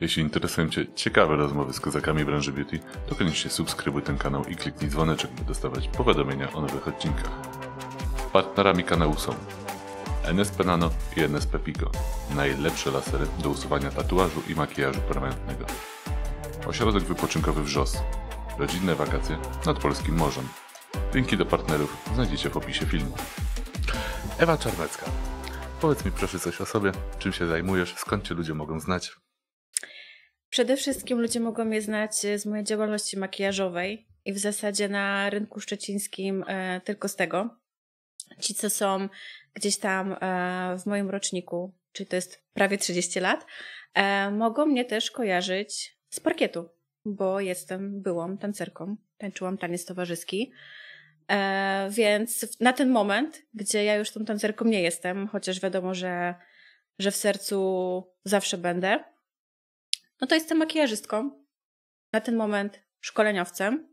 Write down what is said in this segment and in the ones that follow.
Jeśli interesują Cię ciekawe rozmowy z kozakami branży beauty, to koniecznie subskrybuj ten kanał i kliknij dzwoneczek, by dostawać powiadomienia o nowych odcinkach. Partnerami kanału są NSP Nano i NSP Pico, najlepsze lasery do usuwania tatuażu i makijażu permanentnego. Ośrodek wypoczynkowy Wrzos, rodzinne wakacje nad Polskim Morzem. Linki do partnerów znajdziecie w opisie filmu. Ewa Czarnecka. Powiedz mi proszę coś o sobie, czym się zajmujesz, skąd Cię ludzie mogą znać, Przede wszystkim ludzie mogą mnie znać e, z mojej działalności makijażowej i w zasadzie na rynku szczecińskim e, tylko z tego. Ci, co są gdzieś tam e, w moim roczniku, czyli to jest prawie 30 lat, e, mogą mnie też kojarzyć z parkietu, bo jestem byłą tancerką, tańczyłam taniec towarzyski. E, więc na ten moment, gdzie ja już tą tancerką nie jestem, chociaż wiadomo, że, że w sercu zawsze będę, no to jestem makijażystką, na ten moment szkoleniowcem,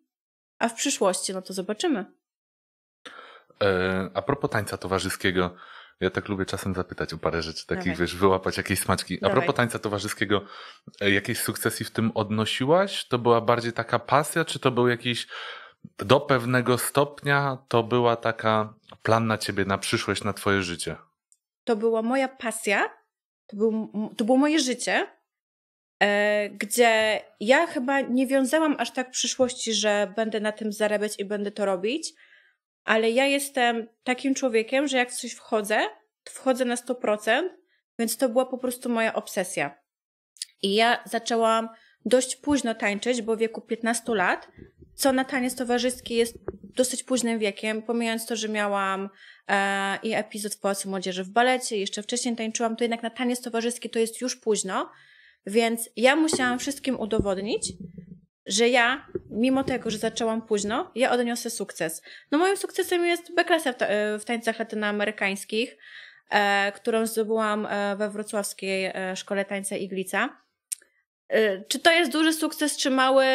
a w przyszłości, no to zobaczymy. E, a propos tańca towarzyskiego, ja tak lubię czasem zapytać o parę rzeczy takich, Dawaj. wiesz, wyłapać jakieś smaczki. Dawaj. A propos tańca towarzyskiego, e, jakieś sukcesy w tym odnosiłaś? To była bardziej taka pasja, czy to był jakiś do pewnego stopnia to była taka plan na ciebie, na przyszłość, na twoje życie? To była moja pasja, to, był, to było moje życie, E, gdzie ja chyba nie wiązałam aż tak przyszłości, że będę na tym zarabiać i będę to robić, ale ja jestem takim człowiekiem, że jak w coś wchodzę, to wchodzę na 100%, więc to była po prostu moja obsesja. I ja zaczęłam dość późno tańczyć, bo w wieku 15 lat, co na taniec towarzyski jest dosyć późnym wiekiem, pomijając to, że miałam e, i epizod w Pałacu Młodzieży w balecie, jeszcze wcześniej tańczyłam, to jednak na taniec towarzyski to jest już późno, więc ja musiałam wszystkim udowodnić, że ja, mimo tego, że zaczęłam późno, ja odniosę sukces. No moim sukcesem jest b w, ta e, w tańcach latynoamerykańskich, e, którą zdobyłam e, we wrocławskiej e, szkole tańca Iglica. E, czy to jest duży sukces, czy mały?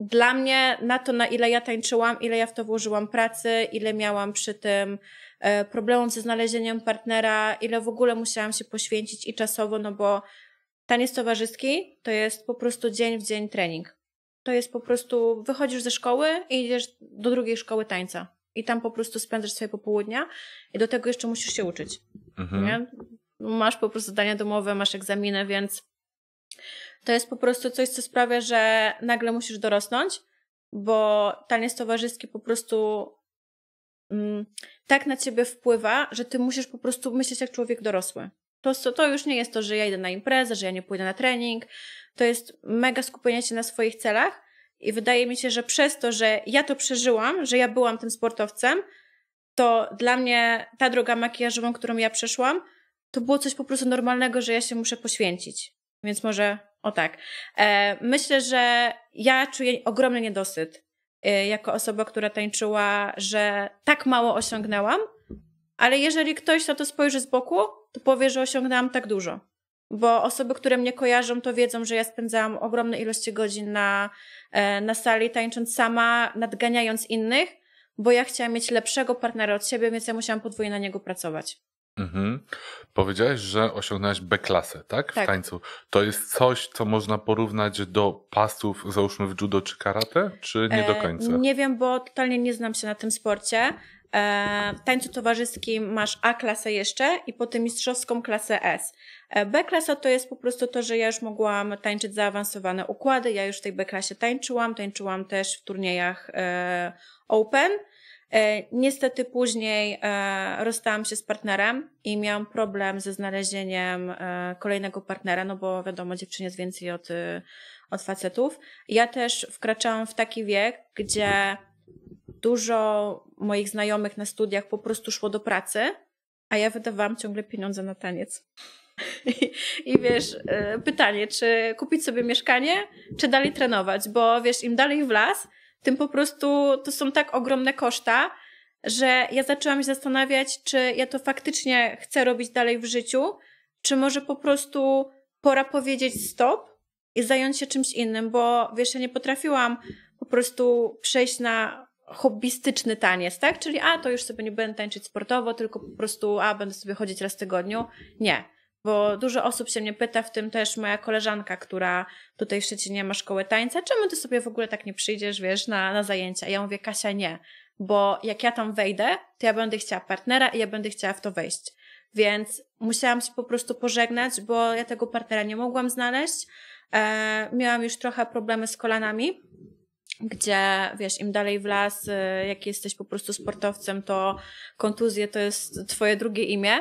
Dla mnie, na to na ile ja tańczyłam, ile ja w to włożyłam pracy, ile miałam przy tym problemów ze znalezieniem partnera, ile w ogóle musiałam się poświęcić i czasowo, no bo Taniec towarzyski to jest po prostu dzień w dzień trening. To jest po prostu wychodzisz ze szkoły i idziesz do drugiej szkoły tańca. I tam po prostu spędzasz swoje popołudnia i do tego jeszcze musisz się uczyć. Mhm. Masz po prostu zadania domowe, masz egzaminy, więc to jest po prostu coś, co sprawia, że nagle musisz dorosnąć, bo taniec towarzyski po prostu mm, tak na ciebie wpływa, że ty musisz po prostu myśleć jak człowiek dorosły. To, to już nie jest to, że ja idę na imprezę, że ja nie pójdę na trening. To jest mega skupienie się na swoich celach i wydaje mi się, że przez to, że ja to przeżyłam, że ja byłam tym sportowcem, to dla mnie ta droga makijażową, którą ja przeszłam, to było coś po prostu normalnego, że ja się muszę poświęcić. Więc może o tak. E, myślę, że ja czuję ogromny niedosyt e, jako osoba, która tańczyła, że tak mało osiągnęłam, ale jeżeli ktoś na to spojrzy z boku, to powie, że osiągnęłam tak dużo. Bo osoby, które mnie kojarzą, to wiedzą, że ja spędzałam ogromne ilości godzin na, e, na sali, tańcząc sama, nadganiając innych, bo ja chciałam mieć lepszego partnera od siebie, więc ja musiałam podwójnie na niego pracować. Mhm. Powiedziałeś, że osiągnęłaś B klasę, tak? W tak. tańcu. To jest coś, co można porównać do pasów, załóżmy w judo czy karate, czy nie do e, końca? E, nie wiem, bo totalnie nie znam się na tym sporcie. E, w tańcu towarzyskim masz A klasę jeszcze i potem mistrzowską klasę S. E, B klasa to jest po prostu to, że ja już mogłam tańczyć zaawansowane układy, ja już w tej B klasie tańczyłam, tańczyłam też w turniejach e, Open. Niestety później rozstałam się z partnerem i miałam problem ze znalezieniem kolejnego partnera, no bo wiadomo, dziewczynie jest więcej od, od facetów. Ja też wkraczałam w taki wiek, gdzie dużo moich znajomych na studiach po prostu szło do pracy, a ja wydawałam ciągle pieniądze na taniec. I, wiesz, e, pytanie, czy kupić sobie mieszkanie, czy dalej trenować, bo wiesz, im dalej w las, tym po prostu to są tak ogromne koszta, że ja zaczęłam się zastanawiać, czy ja to faktycznie chcę robić dalej w życiu, czy może po prostu pora powiedzieć stop i zająć się czymś innym, bo wiesz, ja nie potrafiłam po prostu przejść na hobbystyczny taniec, tak? Czyli a, to już sobie nie będę tańczyć sportowo, tylko po prostu a, będę sobie chodzić raz w tygodniu. Nie. Bo dużo osób się mnie pyta, w tym też moja koleżanka, która tutaj w Szczecinie ma szkołę tańca, czemu ty sobie w ogóle tak nie przyjdziesz, wiesz, na, na zajęcia? Ja mówię, Kasia, nie. Bo jak ja tam wejdę, to ja będę chciała partnera i ja będę chciała w to wejść. Więc musiałam się po prostu pożegnać, bo ja tego partnera nie mogłam znaleźć. E, miałam już trochę problemy z kolanami, gdzie wiesz, im dalej w las, y, jak jesteś po prostu sportowcem, to kontuzje to jest twoje drugie imię.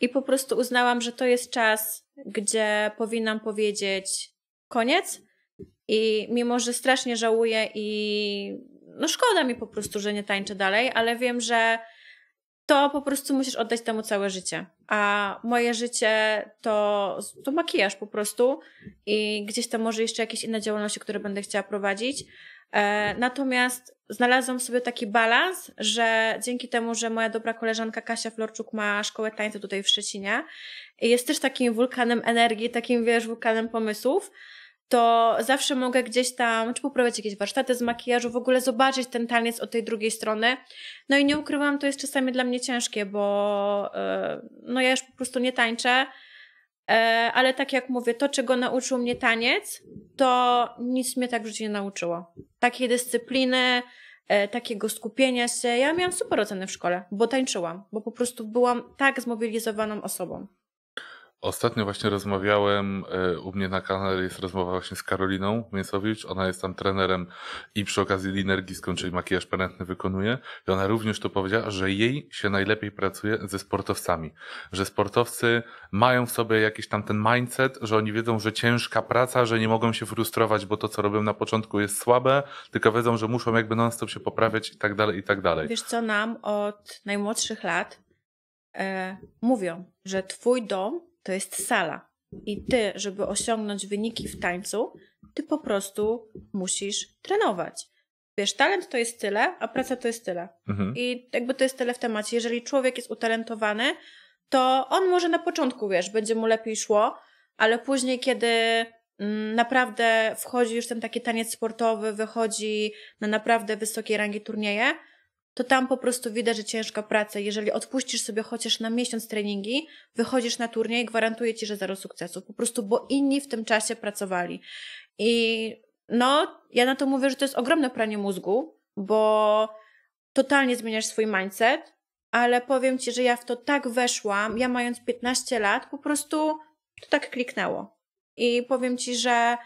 I po prostu uznałam, że to jest czas, gdzie powinnam powiedzieć koniec. I mimo, że strasznie żałuję i no szkoda mi po prostu, że nie tańczę dalej, ale wiem, że to po prostu musisz oddać temu całe życie. A moje życie to, to makijaż po prostu i gdzieś tam może jeszcze jakieś inne działalności, które będę chciała prowadzić. E, natomiast znalazłam sobie taki balans, że dzięki temu, że moja dobra koleżanka Kasia Florczuk ma szkołę tańca tutaj w Szczecinie jest też takim wulkanem energii, takim wiesz, wulkanem pomysłów, to zawsze mogę gdzieś tam, czy poprowadzić jakieś warsztaty z makijażu, w ogóle zobaczyć ten taniec od tej drugiej strony. No i nie ukrywam, to jest czasami dla mnie ciężkie, bo e, no ja już po prostu nie tańczę, E, ale tak jak mówię, to czego nauczył mnie taniec, to nic mnie tak w życiu nie nauczyło. Takiej dyscypliny, e, takiego skupienia się. Ja miałam super oceny w szkole, bo tańczyłam, bo po prostu byłam tak zmobilizowaną osobą. Ostatnio właśnie rozmawiałem, e, u mnie na kanale jest rozmowa właśnie z Karoliną Mięsowicz, ona jest tam trenerem i przy okazji linergistką, czyli makijaż permanentny wykonuje i ona również to powiedziała, że jej się najlepiej pracuje ze sportowcami, że sportowcy mają w sobie jakiś tam ten mindset, że oni wiedzą, że ciężka praca, że nie mogą się frustrować, bo to co robią na początku jest słabe, tylko wiedzą, że muszą jakby non stop się poprawiać i tak dalej, i tak dalej. Wiesz co, nam od najmłodszych lat e, mówią, że twój dom to jest sala. I ty, żeby osiągnąć wyniki w tańcu, ty po prostu musisz trenować. Wiesz, talent to jest tyle, a praca to jest tyle. Mhm. I jakby to jest tyle w temacie. Jeżeli człowiek jest utalentowany, to on może na początku, wiesz, będzie mu lepiej szło, ale później, kiedy mm, naprawdę wchodzi już ten taki taniec sportowy, wychodzi na naprawdę wysokiej rangi turnieje, to tam po prostu widać, że ciężka praca. Jeżeli odpuścisz sobie chociaż na miesiąc treningi, wychodzisz na turniej, gwarantuję ci, że zero sukcesów. Po prostu, bo inni w tym czasie pracowali. I no, ja na to mówię, że to jest ogromne pranie mózgu, bo totalnie zmieniasz swój mindset, ale powiem ci, że ja w to tak weszłam, ja mając 15 lat, po prostu to tak kliknęło. I powiem ci, że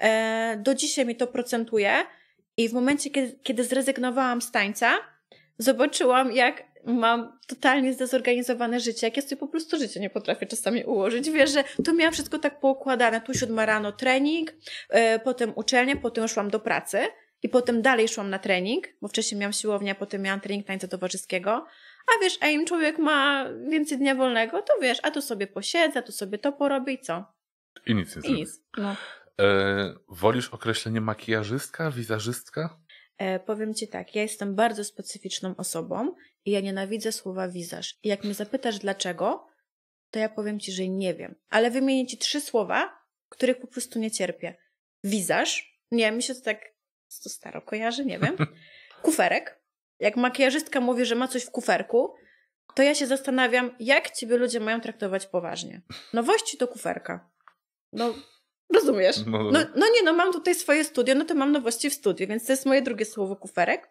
e, do dzisiaj mi to procentuje. I w momencie, kiedy, zrezygnowałam z tańca, zobaczyłam, jak mam totalnie zdezorganizowane życie, jak ja sobie po prostu życie nie potrafię czasami ułożyć. Wiesz, że to miałam wszystko tak poukładane. Tu siódma rano trening, yy, potem uczelnia, potem szłam do pracy i potem dalej szłam na trening, bo wcześniej miałam siłownię, a potem miałam trening tańca towarzyskiego. A wiesz, a im człowiek ma więcej dnia wolnego, to wiesz, a tu sobie posiedzę, tu sobie to porobi i co? I nic nie I nic. No. E, wolisz określenie makijażystka, wizażystka? E, powiem Ci tak, ja jestem bardzo specyficzną osobą i ja nienawidzę słowa wizaż. I jak mnie zapytasz dlaczego, to ja powiem Ci, że nie wiem. Ale wymienię Ci trzy słowa, których po prostu nie cierpię. Wizaż, nie, mi się to tak to staro kojarzy, nie wiem. Kuferek. Jak makijażystka mówi, że ma coś w kuferku, to ja się zastanawiam, jak ciebie ludzie mają traktować poważnie. Nowości to kuferka. No, Rozumiesz? No no. no, no nie, no mam tutaj swoje studio, no to mam nowości w studiu, więc to jest moje drugie słowo kuferek.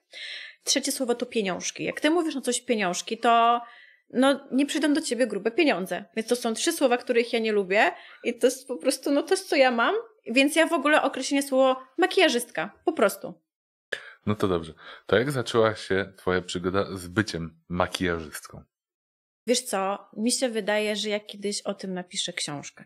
Trzecie słowo to pieniążki. Jak ty mówisz na coś pieniążki, to no nie przyjdą do ciebie grube pieniądze. Więc to są trzy słowa, których ja nie lubię i to jest po prostu no to, co ja mam, więc ja w ogóle określenie słowo makijażystka, po prostu. No to dobrze. To jak zaczęła się twoja przygoda z byciem makijażystką? Wiesz co, mi się wydaje, że ja kiedyś o tym napiszę książkę.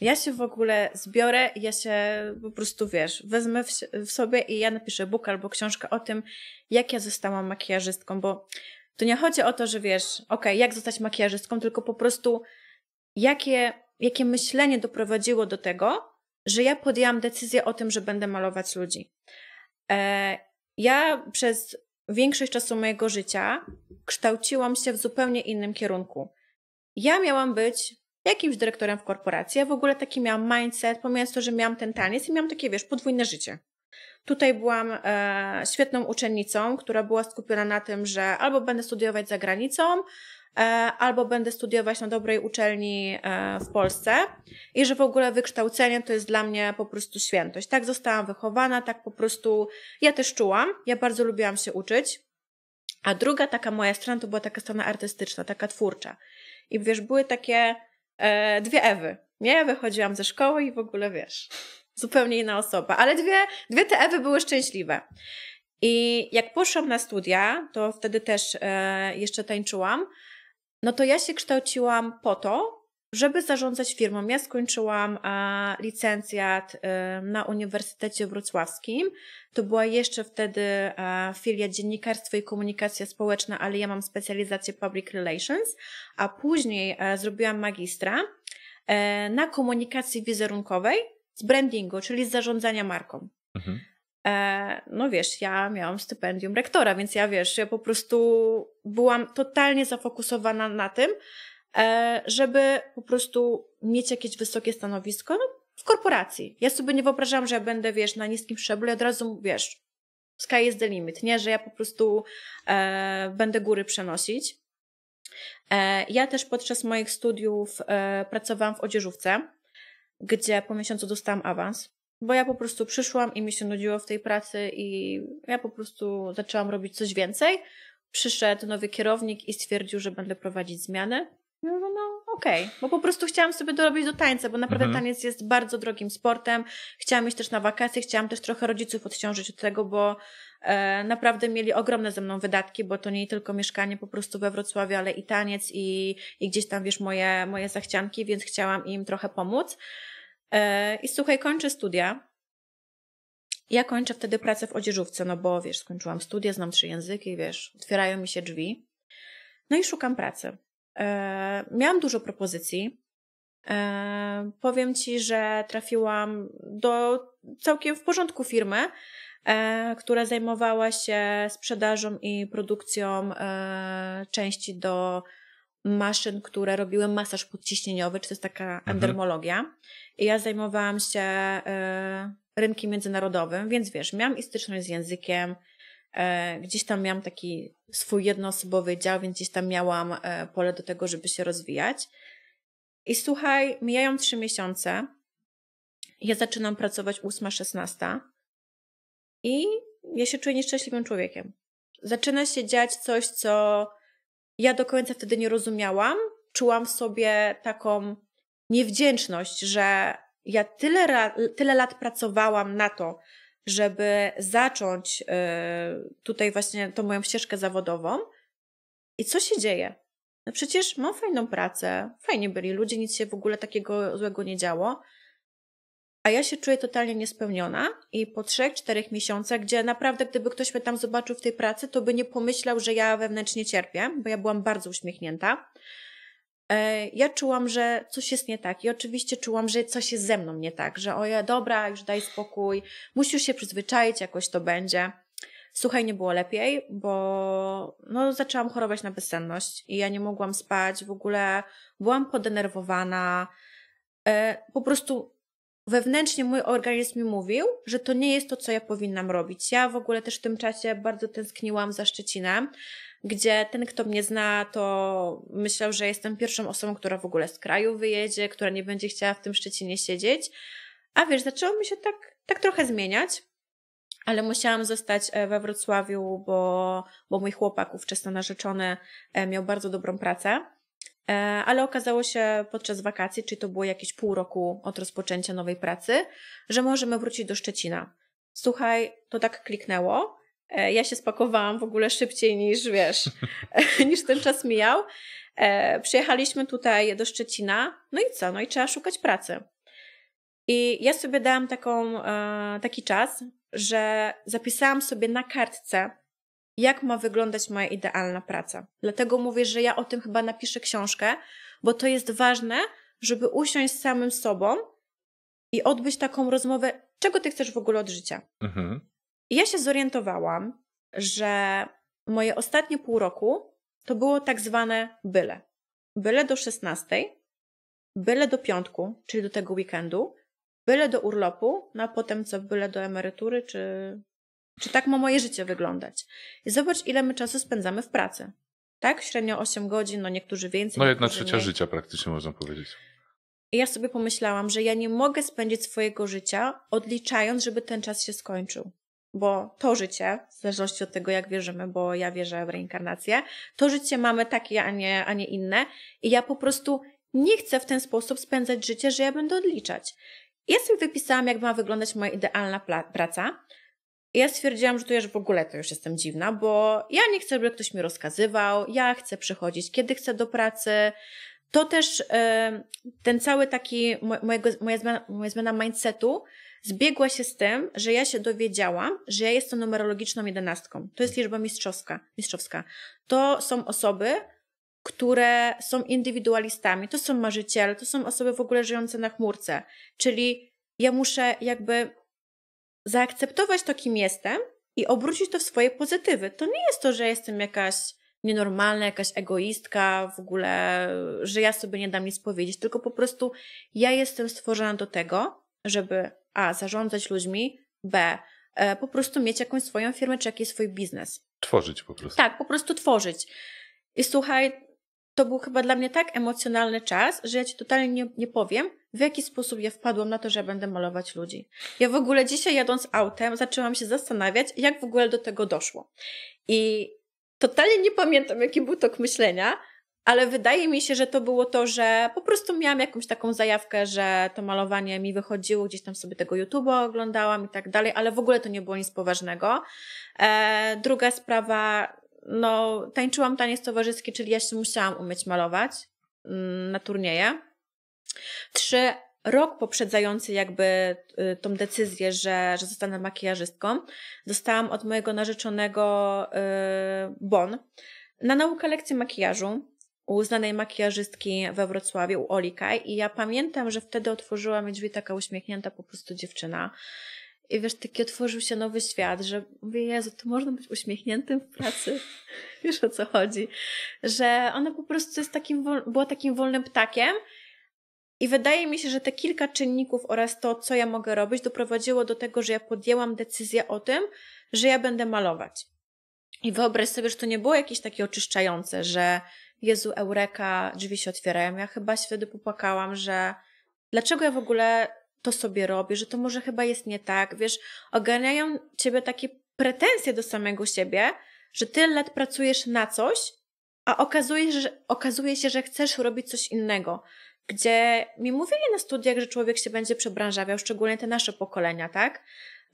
Ja się w ogóle zbiorę, ja się po prostu, wiesz, wezmę w, w sobie i ja napiszę book albo książkę o tym, jak ja zostałam makijażystką, bo to nie chodzi o to, że wiesz, okej, okay, jak zostać makijażystką, tylko po prostu jakie, jakie myślenie doprowadziło do tego, że ja podjęłam decyzję o tym, że będę malować ludzi. E, ja przez większość czasu mojego życia kształciłam się w zupełnie innym kierunku. Ja miałam być jakimś dyrektorem w korporacji. Ja w ogóle taki miałam mindset, pomijając to, że miałam ten taniec i miałam takie, wiesz, podwójne życie. Tutaj byłam e, świetną uczennicą, która była skupiona na tym, że albo będę studiować za granicą, e, albo będę studiować na dobrej uczelni e, w Polsce i że w ogóle wykształcenie to jest dla mnie po prostu świętość. Tak zostałam wychowana, tak po prostu ja też czułam, ja bardzo lubiłam się uczyć. A druga taka moja strona to była taka strona artystyczna, taka twórcza. I wiesz, były takie e, dwie Ewy. Nie, ja wychodziłam ze szkoły i w ogóle wiesz, zupełnie inna osoba. Ale dwie, dwie te Ewy były szczęśliwe. I jak poszłam na studia, to wtedy też e, jeszcze tańczyłam, no to ja się kształciłam po to, żeby zarządzać firmą. Ja skończyłam licencjat na Uniwersytecie Wrocławskim. To była jeszcze wtedy filia Dziennikarstwo i Komunikacja Społeczna, ale ja mam specjalizację Public Relations, a później e, zrobiłam magistra e, na komunikacji wizerunkowej z brandingu, czyli z zarządzania marką. Mhm e, no wiesz, ja miałam stypendium rektora, więc ja wiesz, ja po prostu byłam totalnie zafokusowana na tym, E, żeby po prostu mieć jakieś wysokie stanowisko no, w korporacji. Ja sobie nie wyobrażam, że ja będę, wiesz, na niskim szczeblu, od razu, wiesz, sky is the limit, nie? Że ja po prostu e, będę góry przenosić. E, ja też podczas moich studiów e, pracowałam w odzieżówce, gdzie po miesiącu dostałam awans. Bo ja po prostu przyszłam i mi się nudziło w tej pracy i ja po prostu zaczęłam robić coś więcej. Przyszedł nowy kierownik i stwierdził, że będę prowadzić zmiany. No, no, no okej, okay. bo po prostu chciałam sobie dorobić do tańca, bo naprawdę mhm. taniec jest bardzo drogim sportem. Chciałam iść też na wakacje, chciałam też trochę rodziców odciążyć od tego, bo e, naprawdę mieli ogromne ze mną wydatki, bo to nie tylko mieszkanie po prostu we Wrocławiu, ale i taniec i, i gdzieś tam, wiesz, moje, moje zachcianki, więc chciałam im trochę pomóc. E, I słuchaj, kończę studia. Ja kończę wtedy pracę w odzieżówce, no bo wiesz, skończyłam studia, znam trzy języki, wiesz, otwierają mi się drzwi. No i szukam pracy. E, miałam dużo propozycji. E, powiem Ci, że trafiłam do całkiem w porządku firmy, e, która zajmowała się sprzedażą i produkcją części do maszyn, które robiły masaż podciśnieniowy, czy to jest taka mhm. endermologia. I ja zajmowałam się rynkiem międzynarodowym, więc wiesz, miałam i styczność z językiem, E, gdzieś tam miałam taki swój jednoosobowy dział, więc gdzieś tam miałam e, pole do tego, żeby się rozwijać. I słuchaj, mijają trzy miesiące. Ja zaczynam pracować 8-16 i ja się czuję nieszczęśliwym człowiekiem. Zaczyna się dziać coś, co ja do końca wtedy nie rozumiałam. Czułam w sobie taką niewdzięczność, że ja tyle, tyle lat pracowałam na to, żeby zacząć y, tutaj właśnie tą moją ścieżkę zawodową. I co się dzieje? No przecież mam fajną pracę, fajnie byli ludzie, nic się w ogóle takiego złego nie działo, a ja się czuję totalnie niespełniona i po trzech, czterech miesiącach, gdzie naprawdę gdyby ktoś mnie tam zobaczył w tej pracy, to by nie pomyślał, że ja wewnętrznie cierpię, bo ja byłam bardzo uśmiechnięta. E, ja czułam, że coś jest nie tak i oczywiście czułam, że coś jest ze mną nie tak, że oje, dobra, już daj spokój, musisz się przyzwyczaić, jakoś to będzie. Słuchaj, nie było lepiej, bo no, zaczęłam chorować na bezsenność i ja nie mogłam spać, w ogóle byłam podenerwowana, e, po prostu wewnętrznie mój organizm mi mówił, że to nie jest to, co ja powinnam robić. Ja w ogóle też w tym czasie bardzo tęskniłam za Szczecinem, gdzie ten, kto mnie zna, to myślał, że jestem pierwszą osobą, która w ogóle z kraju wyjedzie, która nie będzie chciała w tym Szczecinie siedzieć. A wiesz, zaczęło mi się tak, tak trochę zmieniać, ale musiałam zostać e, we Wrocławiu, bo, bo mój chłopak, ówczesno narzeczony, e, miał bardzo dobrą pracę. E, ale okazało się podczas wakacji, czyli to było jakieś pół roku od rozpoczęcia nowej pracy, że możemy wrócić do Szczecina. Słuchaj, to tak kliknęło. E, ja się spakowałam w ogóle szybciej niż wiesz, niż ten czas mijał. E, przyjechaliśmy tutaj do Szczecina, no i co? No i trzeba szukać pracy. I ja sobie dałam taką, taki czas, że zapisałam sobie na kartce jak ma wyglądać moja idealna praca. Dlatego mówię, że ja o tym chyba napiszę książkę, bo to jest ważne, żeby usiąść z samym sobą i odbyć taką rozmowę, czego ty chcesz w ogóle od życia. Mhm. I ja się zorientowałam, że moje ostatnie pół roku to było tak zwane byle. Byle do 16, byle do piątku, czyli do tego weekendu, byle do urlopu, no a potem co, byle do emerytury czy czy tak ma moje życie wyglądać? I zobacz, ile my czasu spędzamy w pracy. Tak? Średnio 8 godzin, no niektórzy więcej. No jedna trzecia mniej. życia praktycznie można powiedzieć. I ja sobie pomyślałam, że ja nie mogę spędzić swojego życia odliczając, żeby ten czas się skończył. Bo to życie, w zależności od tego, jak wierzymy, bo ja wierzę w reinkarnację, to życie mamy takie, a nie, a nie inne. I ja po prostu nie chcę w ten sposób spędzać życie, że ja będę odliczać. Ja sobie wypisałam, jak ma wyglądać moja idealna praca. I ja stwierdziłam, że to już w ogóle to już jestem dziwna, bo ja nie chcę, żeby ktoś mi rozkazywał, ja chcę przychodzić, kiedy chcę do pracy. To też ten cały taki mojego, moja, zmiana, moja zmiana mindsetu zbiegła się z tym, że ja się dowiedziałam, że ja jestem numerologiczną jedenastką. To jest liczba mistrzowska. mistrzowska. To są osoby, które są indywidualistami, to są marzyciele, to są osoby w ogóle żyjące na chmurce. Czyli ja muszę jakby zaakceptować to, kim jestem i obrócić to w swoje pozytywy. To nie jest to, że jestem jakaś nienormalna, jakaś egoistka, w ogóle, że ja sobie nie dam nic powiedzieć, tylko po prostu ja jestem stworzona do tego, żeby a. zarządzać ludźmi, b. E, po prostu mieć jakąś swoją firmę czy jakiś swój biznes. Tworzyć po prostu. Tak, po prostu tworzyć. I słuchaj, to był chyba dla mnie tak emocjonalny czas, że ja ci totalnie nie, nie powiem, w jaki sposób ja wpadłam na to, że ja będę malować ludzi. Ja w ogóle dzisiaj jadąc autem zaczęłam się zastanawiać, jak w ogóle do tego doszło. I totalnie nie pamiętam, jaki był tok myślenia, ale wydaje mi się, że to było to, że po prostu miałam jakąś taką zajawkę, że to malowanie mi wychodziło, gdzieś tam sobie tego YouTube'a oglądałam i tak dalej, ale w ogóle to nie było nic poważnego. E, druga sprawa, no tańczyłam taniec towarzyski, czyli ja się musiałam umieć malować mm, na turnieje. Trzy, rok poprzedzający jakby y, tą decyzję, że, że zostanę makijażystką, dostałam od mojego narzeczonego y, bon na naukę lekcji makijażu u znanej makijażystki we Wrocławiu, u Olikaj. I ja pamiętam, że wtedy otworzyła mi drzwi taka uśmiechnięta po prostu dziewczyna. I wiesz, taki otworzył się nowy świat, że mówię, Jezu, to można być uśmiechniętym w pracy. wiesz o co chodzi. Że ona po prostu jest takim, była takim wolnym ptakiem, i wydaje mi się, że te kilka czynników oraz to, co ja mogę robić, doprowadziło do tego, że ja podjęłam decyzję o tym, że ja będę malować. I wyobraź sobie, że to nie było jakieś takie oczyszczające, że Jezu, Eureka, drzwi się otwierają. Ja chyba się wtedy popłakałam, że dlaczego ja w ogóle to sobie robię, że to może chyba jest nie tak. Wiesz, ogarniają ciebie takie pretensje do samego siebie, że tyle lat pracujesz na coś, a okazuje, że, okazuje się, że chcesz robić coś innego gdzie mi mówili na studiach, że człowiek się będzie przebranżawiał, szczególnie te nasze pokolenia, tak?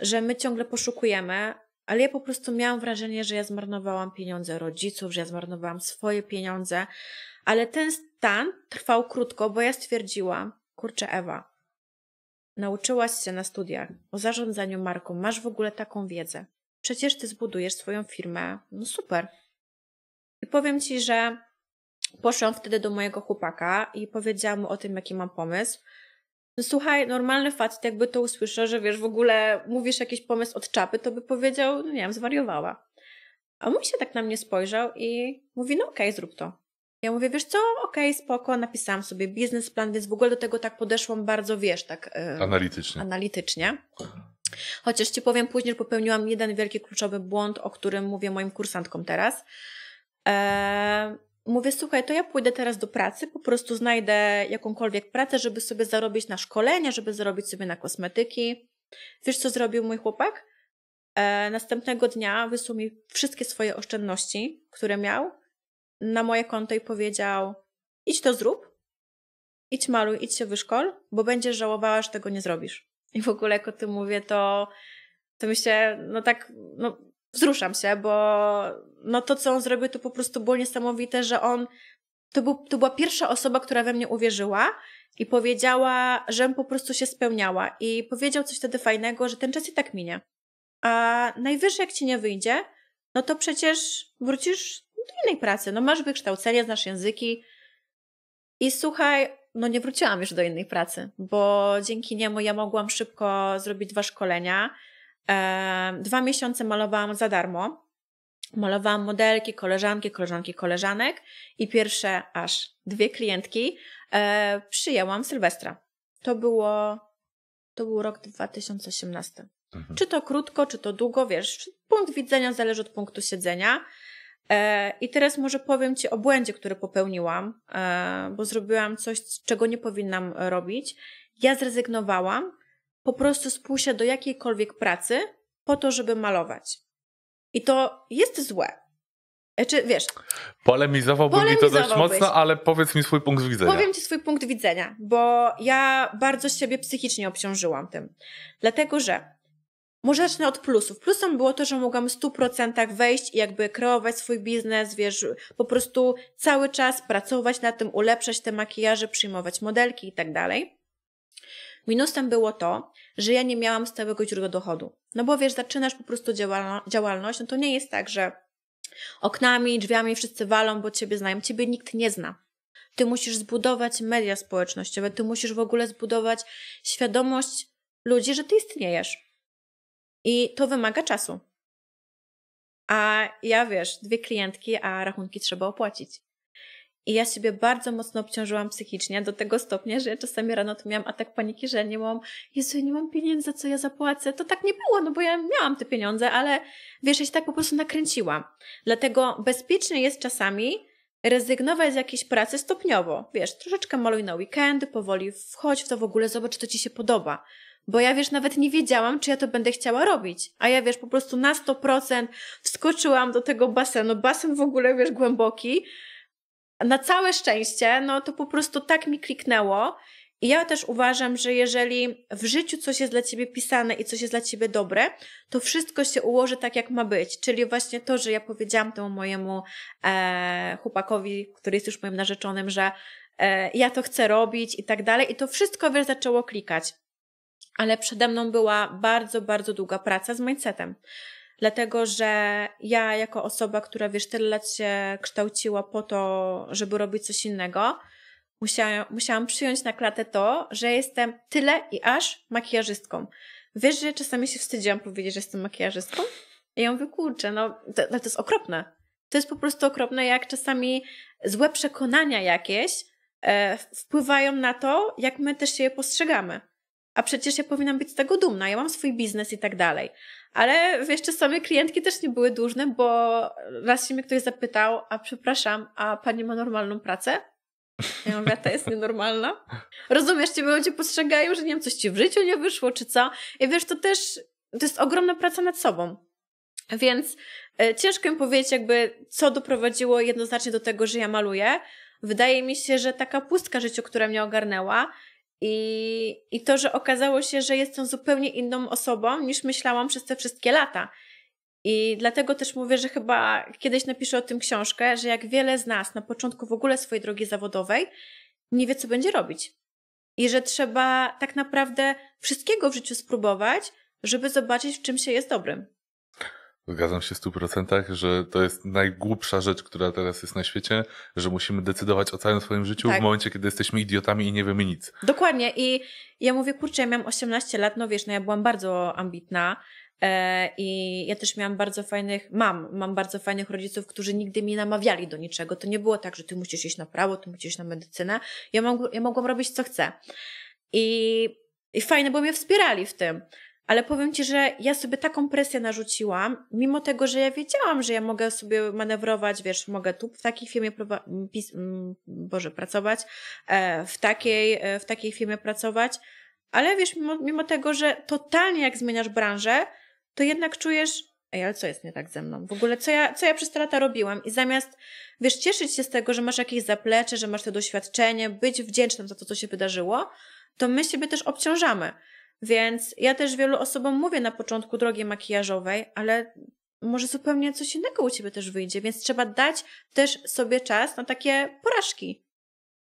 Że my ciągle poszukujemy, ale ja po prostu miałam wrażenie, że ja zmarnowałam pieniądze rodziców, że ja zmarnowałam swoje pieniądze, ale ten stan trwał krótko, bo ja stwierdziłam, kurczę Ewa, nauczyłaś się na studiach o zarządzaniu marką, masz w ogóle taką wiedzę. Przecież ty zbudujesz swoją firmę, no super. I powiem ci, że Poszłam wtedy do mojego chłopaka i powiedziałam mu o tym, jaki mam pomysł. No słuchaj, normalny facet jakby to usłyszał, że wiesz, w ogóle mówisz jakiś pomysł od czapy, to by powiedział, no nie wiem, zwariowała. A mój się tak na mnie spojrzał i mówi, no okej, okay, zrób to. Ja mówię, wiesz co, okej, okay, spoko, napisałam sobie biznesplan, więc w ogóle do tego tak podeszłam bardzo, wiesz, tak... Yy, analitycznie. Analitycznie. Chociaż ci powiem później, że popełniłam jeden wielki kluczowy błąd, o którym mówię moim kursantkom teraz. Eee, Mówię, słuchaj, to ja pójdę teraz do pracy, po prostu znajdę jakąkolwiek pracę, żeby sobie zarobić na szkolenia, żeby zarobić sobie na kosmetyki. Wiesz, co zrobił mój chłopak? E, następnego dnia wysłał mi wszystkie swoje oszczędności, które miał, na moje konto i powiedział: idź to zrób, idź maluj, idź się wyszkol, bo będziesz żałowała, że tego nie zrobisz. I w ogóle, jak o tym mówię, to, to mi się, no tak, no, wzruszam się, bo no to, co on zrobił, to po prostu było niesamowite, że on, to, był, to była pierwsza osoba, która we mnie uwierzyła i powiedziała, że po prostu się spełniała i powiedział coś wtedy fajnego, że ten czas i tak minie. A najwyżej jak ci nie wyjdzie, no to przecież wrócisz do innej pracy. No masz wykształcenie, znasz języki i słuchaj, no nie wróciłam już do innej pracy, bo dzięki niemu ja mogłam szybko zrobić dwa szkolenia, E, dwa miesiące malowałam za darmo. Malowałam modelki, koleżanki, koleżanki, koleżanek i pierwsze aż dwie klientki e, przyjęłam Sylwestra. To było, to był rok 2018. Mhm. Czy to krótko, czy to długo, wiesz, punkt widzenia zależy od punktu siedzenia. E, I teraz może powiem Ci o błędzie, który popełniłam, e, bo zrobiłam coś, czego nie powinnam robić. Ja zrezygnowałam po prostu spuść do jakiejkolwiek pracy po to, żeby malować. I to jest złe. E, czy wiesz? Polemizowałbym polemizowałbyś. i to dość mocno, ale powiedz mi swój punkt widzenia. Powiem ci swój punkt widzenia, bo ja bardzo siebie psychicznie obciążyłam tym. Dlatego, że może zacznę od plusów. Plusem było to, że mogłam w 100% wejść i jakby kreować swój biznes, wiesz, po prostu cały czas pracować nad tym, ulepszać te makijaże, przyjmować modelki i tak dalej. Minusem było to, że ja nie miałam stałego źródła dochodu. No bo wiesz, zaczynasz po prostu działalność, no to nie jest tak, że oknami, drzwiami wszyscy walą, bo ciebie znają. Ciebie nikt nie zna. Ty musisz zbudować media społecznościowe, ty musisz w ogóle zbudować świadomość ludzi, że ty istniejesz. I to wymaga czasu. A ja wiesz, dwie klientki, a rachunki trzeba opłacić. I ja siebie bardzo mocno obciążyłam psychicznie do tego stopnia, że ja czasami rano to miałam atak paniki, że nie mam, Jezu, nie mam pieniędzy, co ja zapłacę. To tak nie było, no bo ja miałam te pieniądze, ale wiesz, ja się tak po prostu nakręciłam. Dlatego bezpiecznie jest czasami rezygnować z jakiejś pracy stopniowo. Wiesz, troszeczkę maluj na weekendy, powoli wchodź w to w ogóle, zobacz, co ci się podoba bo ja wiesz, nawet nie wiedziałam, czy ja to będę chciała robić. A ja wiesz, po prostu na 100% wskoczyłam do tego basenu. Basen w ogóle wiesz, głęboki na całe szczęście, no to po prostu tak mi kliknęło. I ja też uważam, że jeżeli w życiu coś jest dla ciebie pisane i coś jest dla ciebie dobre, to wszystko się ułoży tak, jak ma być. Czyli właśnie to, że ja powiedziałam temu mojemu e, chłopakowi, który jest już moim narzeczonym, że e, ja to chcę robić i tak dalej. I to wszystko wiesz, zaczęło klikać. Ale przede mną była bardzo, bardzo długa praca z mindsetem dlatego że ja, jako osoba, która wiesz, tyle lat się kształciła po to, żeby robić coś innego, musiałam, musiałam przyjąć na klatę to, że jestem tyle i aż makijażystką. Wiesz, że czasami się wstydziłam powiedzieć, że jestem makijażystką? I ją mówię, no to, no to jest okropne. To jest po prostu okropne, jak czasami złe przekonania jakieś e, wpływają na to, jak my też się je postrzegamy a przecież ja powinnam być z tego dumna, ja mam swój biznes i tak dalej. Ale wiesz, czasami klientki też nie były dłużne, bo raz się mnie ktoś zapytał, a przepraszam, a pani ma normalną pracę? Ja mówię, ta jest nienormalna. Rozumiesz, ci ludzie postrzegają, że nie wiem, coś ci w życiu nie wyszło, czy co. I wiesz, to też, to jest ogromna praca nad sobą. Więc e, ciężko mi powiedzieć jakby, co doprowadziło jednoznacznie do tego, że ja maluję. Wydaje mi się, że taka pustka życiu, która mnie ogarnęła, i, I to, że okazało się, że jestem zupełnie inną osobą niż myślałam przez te wszystkie lata. I dlatego też mówię, że chyba kiedyś napiszę o tym książkę, że jak wiele z nas na początku w ogóle swojej drogi zawodowej nie wie, co będzie robić. I że trzeba tak naprawdę wszystkiego w życiu spróbować, żeby zobaczyć, w czym się jest dobrym. Zgadzam się w 100%, że to jest najgłupsza rzecz, która teraz jest na świecie, że musimy decydować o całym swoim życiu tak. w momencie, kiedy jesteśmy idiotami i nie wiemy nic. Dokładnie. I ja mówię, kurczę, ja miałam 18 lat, no wiesz, no ja byłam bardzo ambitna. E, I ja też miałam bardzo fajnych, mam, mam bardzo fajnych rodziców, którzy nigdy mnie namawiali do niczego. To nie było tak, że ty musisz iść na prawo, ty musisz iść na medycynę. Ja, ja mogłam robić co chcę. I, I fajne, bo mnie wspierali w tym. Ale powiem Ci, że ja sobie taką presję narzuciłam, mimo tego, że ja wiedziałam, że ja mogę sobie manewrować, wiesz, mogę tu w takiej firmie pis- Boże, pracować, e, w, takiej, e, w takiej firmie pracować, ale wiesz, mimo, mimo tego, że totalnie jak zmieniasz branżę, to jednak czujesz, ej, ale co jest nie tak ze mną? W ogóle, co ja, co ja przez te lata robiłam? I zamiast, wiesz, cieszyć się z tego, że masz jakieś zaplecze, że masz to doświadczenie, być wdzięcznym za to, co się wydarzyło, to my siebie też obciążamy. Więc ja też wielu osobom mówię na początku drogi makijażowej, ale może zupełnie coś innego u ciebie też wyjdzie, więc trzeba dać też sobie czas na takie porażki.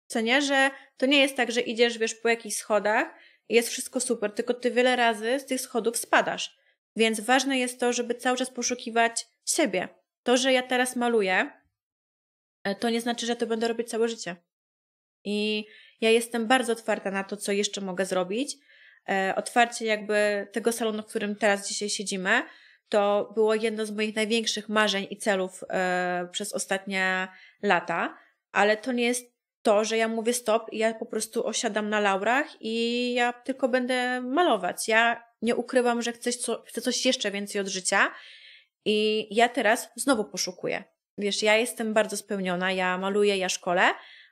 Co nie, że to nie jest tak, że idziesz, wiesz, po jakichś schodach i jest wszystko super, tylko ty wiele razy z tych schodów spadasz. Więc ważne jest to, żeby cały czas poszukiwać siebie. To, że ja teraz maluję, e, to nie znaczy, że to będę robić całe życie. I ja jestem bardzo otwarta na to, co jeszcze mogę zrobić, E, otwarcie jakby tego salonu, w którym teraz dzisiaj siedzimy, to było jedno z moich największych marzeń i celów e, przez ostatnie lata, ale to nie jest to, że ja mówię stop i ja po prostu osiadam na laurach i ja tylko będę malować. Ja nie ukrywam, że chcę, co, chcę coś jeszcze więcej od życia i ja teraz znowu poszukuję. Wiesz, ja jestem bardzo spełniona, ja maluję, ja szkole,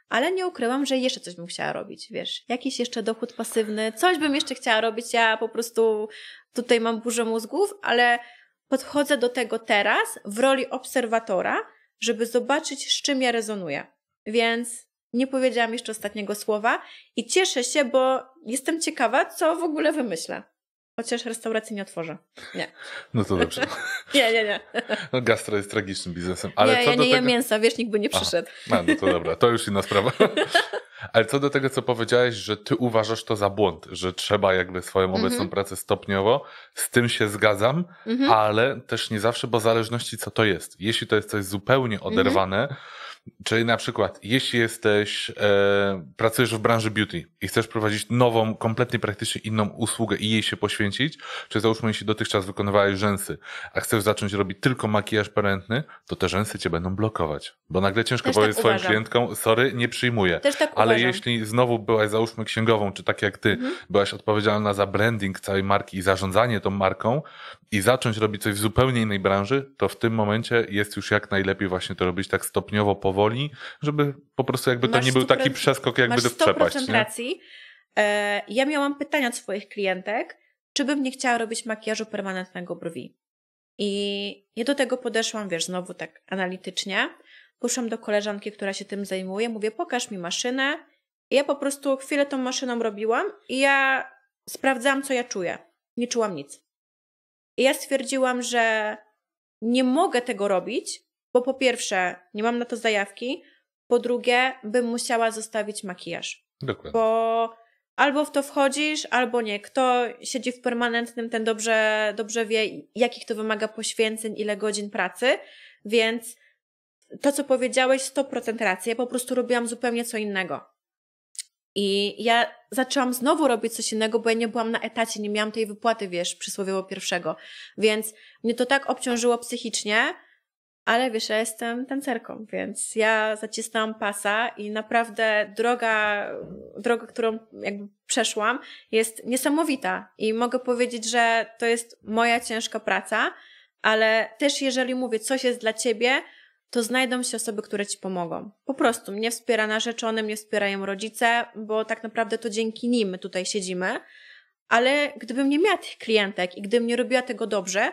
ale nie ukryłam, że jeszcze coś bym chciała robić, wiesz, jakiś jeszcze dochód pasywny, coś bym jeszcze chciała robić. Ja po prostu tutaj mam burzę mózgów, ale podchodzę do tego teraz w roli obserwatora, żeby zobaczyć, z czym ja rezonuję. Więc nie powiedziałam jeszcze ostatniego słowa i cieszę się, bo jestem ciekawa, co w ogóle wymyślę. Chociaż restauracji nie otworzę. Nie. No to dobrze. nie, nie, nie. No gastro jest tragicznym biznesem. Ale nie, co ja do nie tego... jem mięsa, wiesz, nikt by nie przyszedł. No, to dobra, to już inna sprawa. Ale co do tego, co powiedziałeś, że ty uważasz to za błąd, że trzeba jakby swoją mhm. obecną pracę stopniowo, z tym się zgadzam, mhm. ale też nie zawsze, bo w zależności co to jest. Jeśli to jest coś zupełnie mhm. oderwane, Czyli na przykład, jeśli jesteś, e, pracujesz w branży beauty i chcesz prowadzić nową, kompletnie praktycznie inną usługę i jej się poświęcić, czy załóżmy, jeśli dotychczas wykonywałeś rzęsy, a chcesz zacząć robić tylko makijaż parentny, to te rzęsy cię będą blokować. Bo nagle ciężko powiesz tak swoim klientkom, sorry, nie przyjmuję. Też tak Ale uważam. jeśli znowu byłaś, załóżmy, księgową, czy tak jak ty, mhm. byłaś odpowiedzialna za branding całej marki i zarządzanie tą marką i zacząć robić coś w zupełnie innej branży, to w tym momencie jest już jak najlepiej właśnie to robić tak stopniowo, powoli, powoli, żeby po prostu jakby to nie był taki przeskok jakby do przepaść. Masz 100% racji. E, ja miałam pytania od swoich klientek, czy bym nie chciała robić makijażu permanentnego brwi. I ja do tego podeszłam, wiesz, znowu tak analitycznie. Poszłam do koleżanki, która się tym zajmuje, mówię, pokaż mi maszynę. I ja po prostu chwilę tą maszyną robiłam i ja sprawdzałam, co ja czuję. Nie czułam nic. I ja stwierdziłam, że nie mogę tego robić, bo po pierwsze, nie mam na to zajawki, po drugie, bym musiała zostawić makijaż. Dokładnie. Bo albo w to wchodzisz, albo nie. Kto siedzi w permanentnym, ten dobrze, dobrze wie, jakich to wymaga poświęceń, ile godzin pracy, więc to, co powiedziałeś, 100% racji. Ja po prostu robiłam zupełnie co innego. I ja zaczęłam znowu robić coś innego, bo ja nie byłam na etacie, nie miałam tej wypłaty, wiesz, przysłowiowo pierwszego. Więc mnie to tak obciążyło psychicznie, ale wiesz, ja jestem tancerką, więc ja zacisnęłam pasa i naprawdę droga, droga, którą jakby przeszłam, jest niesamowita i mogę powiedzieć, że to jest moja ciężka praca, ale też jeżeli mówię, coś jest dla ciebie, to znajdą się osoby, które ci pomogą. Po prostu mnie wspiera narzeczony, mnie wspierają rodzice, bo tak naprawdę to dzięki nim my tutaj siedzimy. Ale gdybym nie miała tych klientek i gdybym nie robiła tego dobrze,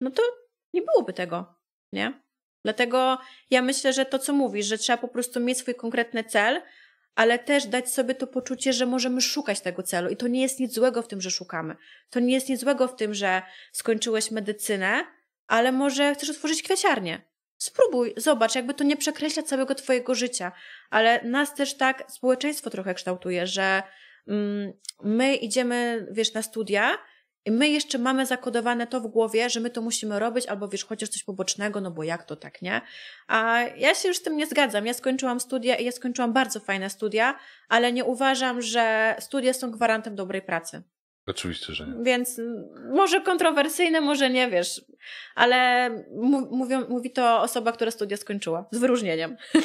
no to nie byłoby tego, nie? Dlatego ja myślę, że to, co mówisz, że trzeba po prostu mieć swój konkretny cel, ale też dać sobie to poczucie, że możemy szukać tego celu. I to nie jest nic złego w tym, że szukamy. To nie jest nic złego w tym, że skończyłeś medycynę, ale może chcesz otworzyć kwiaciarnię. Spróbuj, zobacz, jakby to nie przekreśla całego Twojego życia, ale nas też tak społeczeństwo trochę kształtuje, że mm, my idziemy, wiesz, na studia my jeszcze mamy zakodowane to w głowie, że my to musimy robić, albo wiesz, chociaż coś pobocznego, no bo jak to tak, nie? A ja się już z tym nie zgadzam. Ja skończyłam studia i ja skończyłam bardzo fajne studia, ale nie uważam, że studia są gwarantem dobrej pracy. Oczywiście, że nie. Więc może kontrowersyjne, może nie wiesz, ale mówią, mówi to osoba, która studia skończyła, z wyróżnieniem.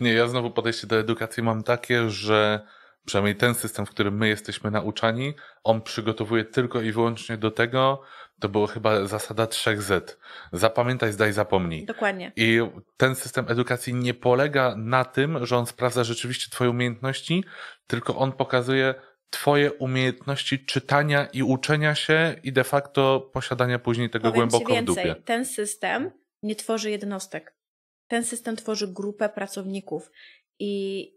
Nie, ja znowu podejście do edukacji mam takie, że przynajmniej ten system, w którym my jesteśmy nauczani, on przygotowuje tylko i wyłącznie do tego, to było chyba zasada 3Z. Zapamiętaj, zdaj, zapomnij. Dokładnie. I ten system edukacji nie polega na tym, że on sprawdza rzeczywiście Twoje umiejętności, tylko on pokazuje Twoje umiejętności czytania i uczenia się i de facto posiadania później tego Powiem głęboko więcej. w dupie. Ten system nie tworzy jednostek. Ten system tworzy grupę pracowników. I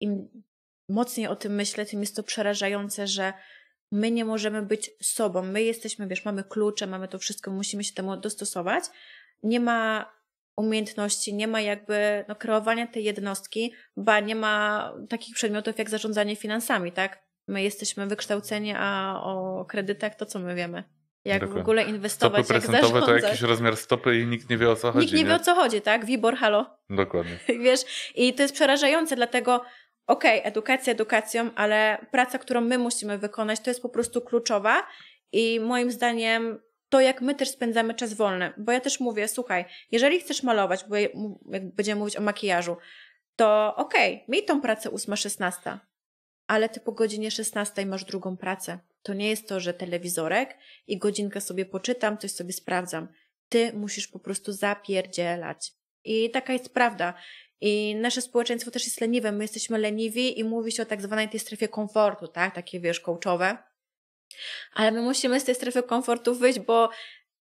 im mocniej o tym myślę, tym jest to przerażające, że my nie możemy być sobą. My jesteśmy, wiesz, mamy klucze, mamy to wszystko, musimy się temu dostosować. Nie ma umiejętności, nie ma jakby no, kreowania tej jednostki, ba, nie ma takich przedmiotów jak zarządzanie finansami, tak? My jesteśmy wykształceni, a o kredytach to co my wiemy? Jak Dokładnie. w ogóle inwestować, Stopy jak zarządzać. to jakiś rozmiar stopy i nikt nie wie o co chodzi. Nikt nie, nie? wie o co chodzi, tak? Wibor, halo. Dokładnie. Wiesz, i to jest przerażające, dlatego okej, okay, edukacja edukacją, ale praca, którą my musimy wykonać, to jest po prostu kluczowa i moim zdaniem to, jak my też spędzamy czas wolny, bo ja też mówię, słuchaj, jeżeli chcesz malować, bo jak będziemy mówić o makijażu, to okej, okay, miej tą pracę 8-16, ale ty po godzinie 16 masz drugą pracę. To nie jest to, że telewizorek i godzinkę sobie poczytam, coś sobie sprawdzam. Ty musisz po prostu zapierdzielać. I taka jest prawda. I nasze społeczeństwo też jest leniwe, my jesteśmy leniwi i mówi się o tak zwanej tej strefie komfortu, tak? Takie wiesz, kołczowe. Ale my musimy z tej strefy komfortu wyjść, bo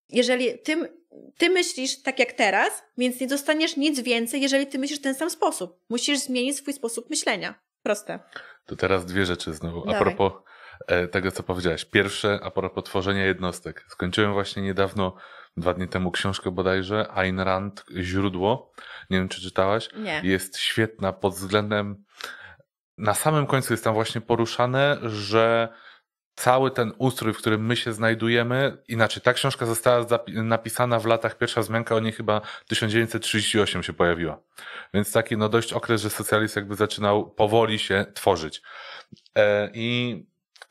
jeżeli ty, ty myślisz tak jak teraz, więc nie dostaniesz nic więcej, jeżeli ty myślisz w ten sam sposób. Musisz zmienić swój sposób myślenia. Proste. To teraz dwie rzeczy znowu. Dawaj. A propos e, tego, co powiedziałaś. Pierwsze, a propos tworzenia jednostek. Skończyłem właśnie niedawno dwa dni temu książkę bodajże, Ayn Rand, Źródło. Nie wiem, czy czytałaś. Nie. Jest świetna pod względem, na samym końcu jest tam właśnie poruszane, że cały ten ustrój, w którym my się znajdujemy, inaczej, ta książka została napisana w latach, pierwsza wzmianka o niej chyba 1938 się pojawiła. Więc taki no dość okres, że socjalizm jakby zaczynał powoli się tworzyć. E, I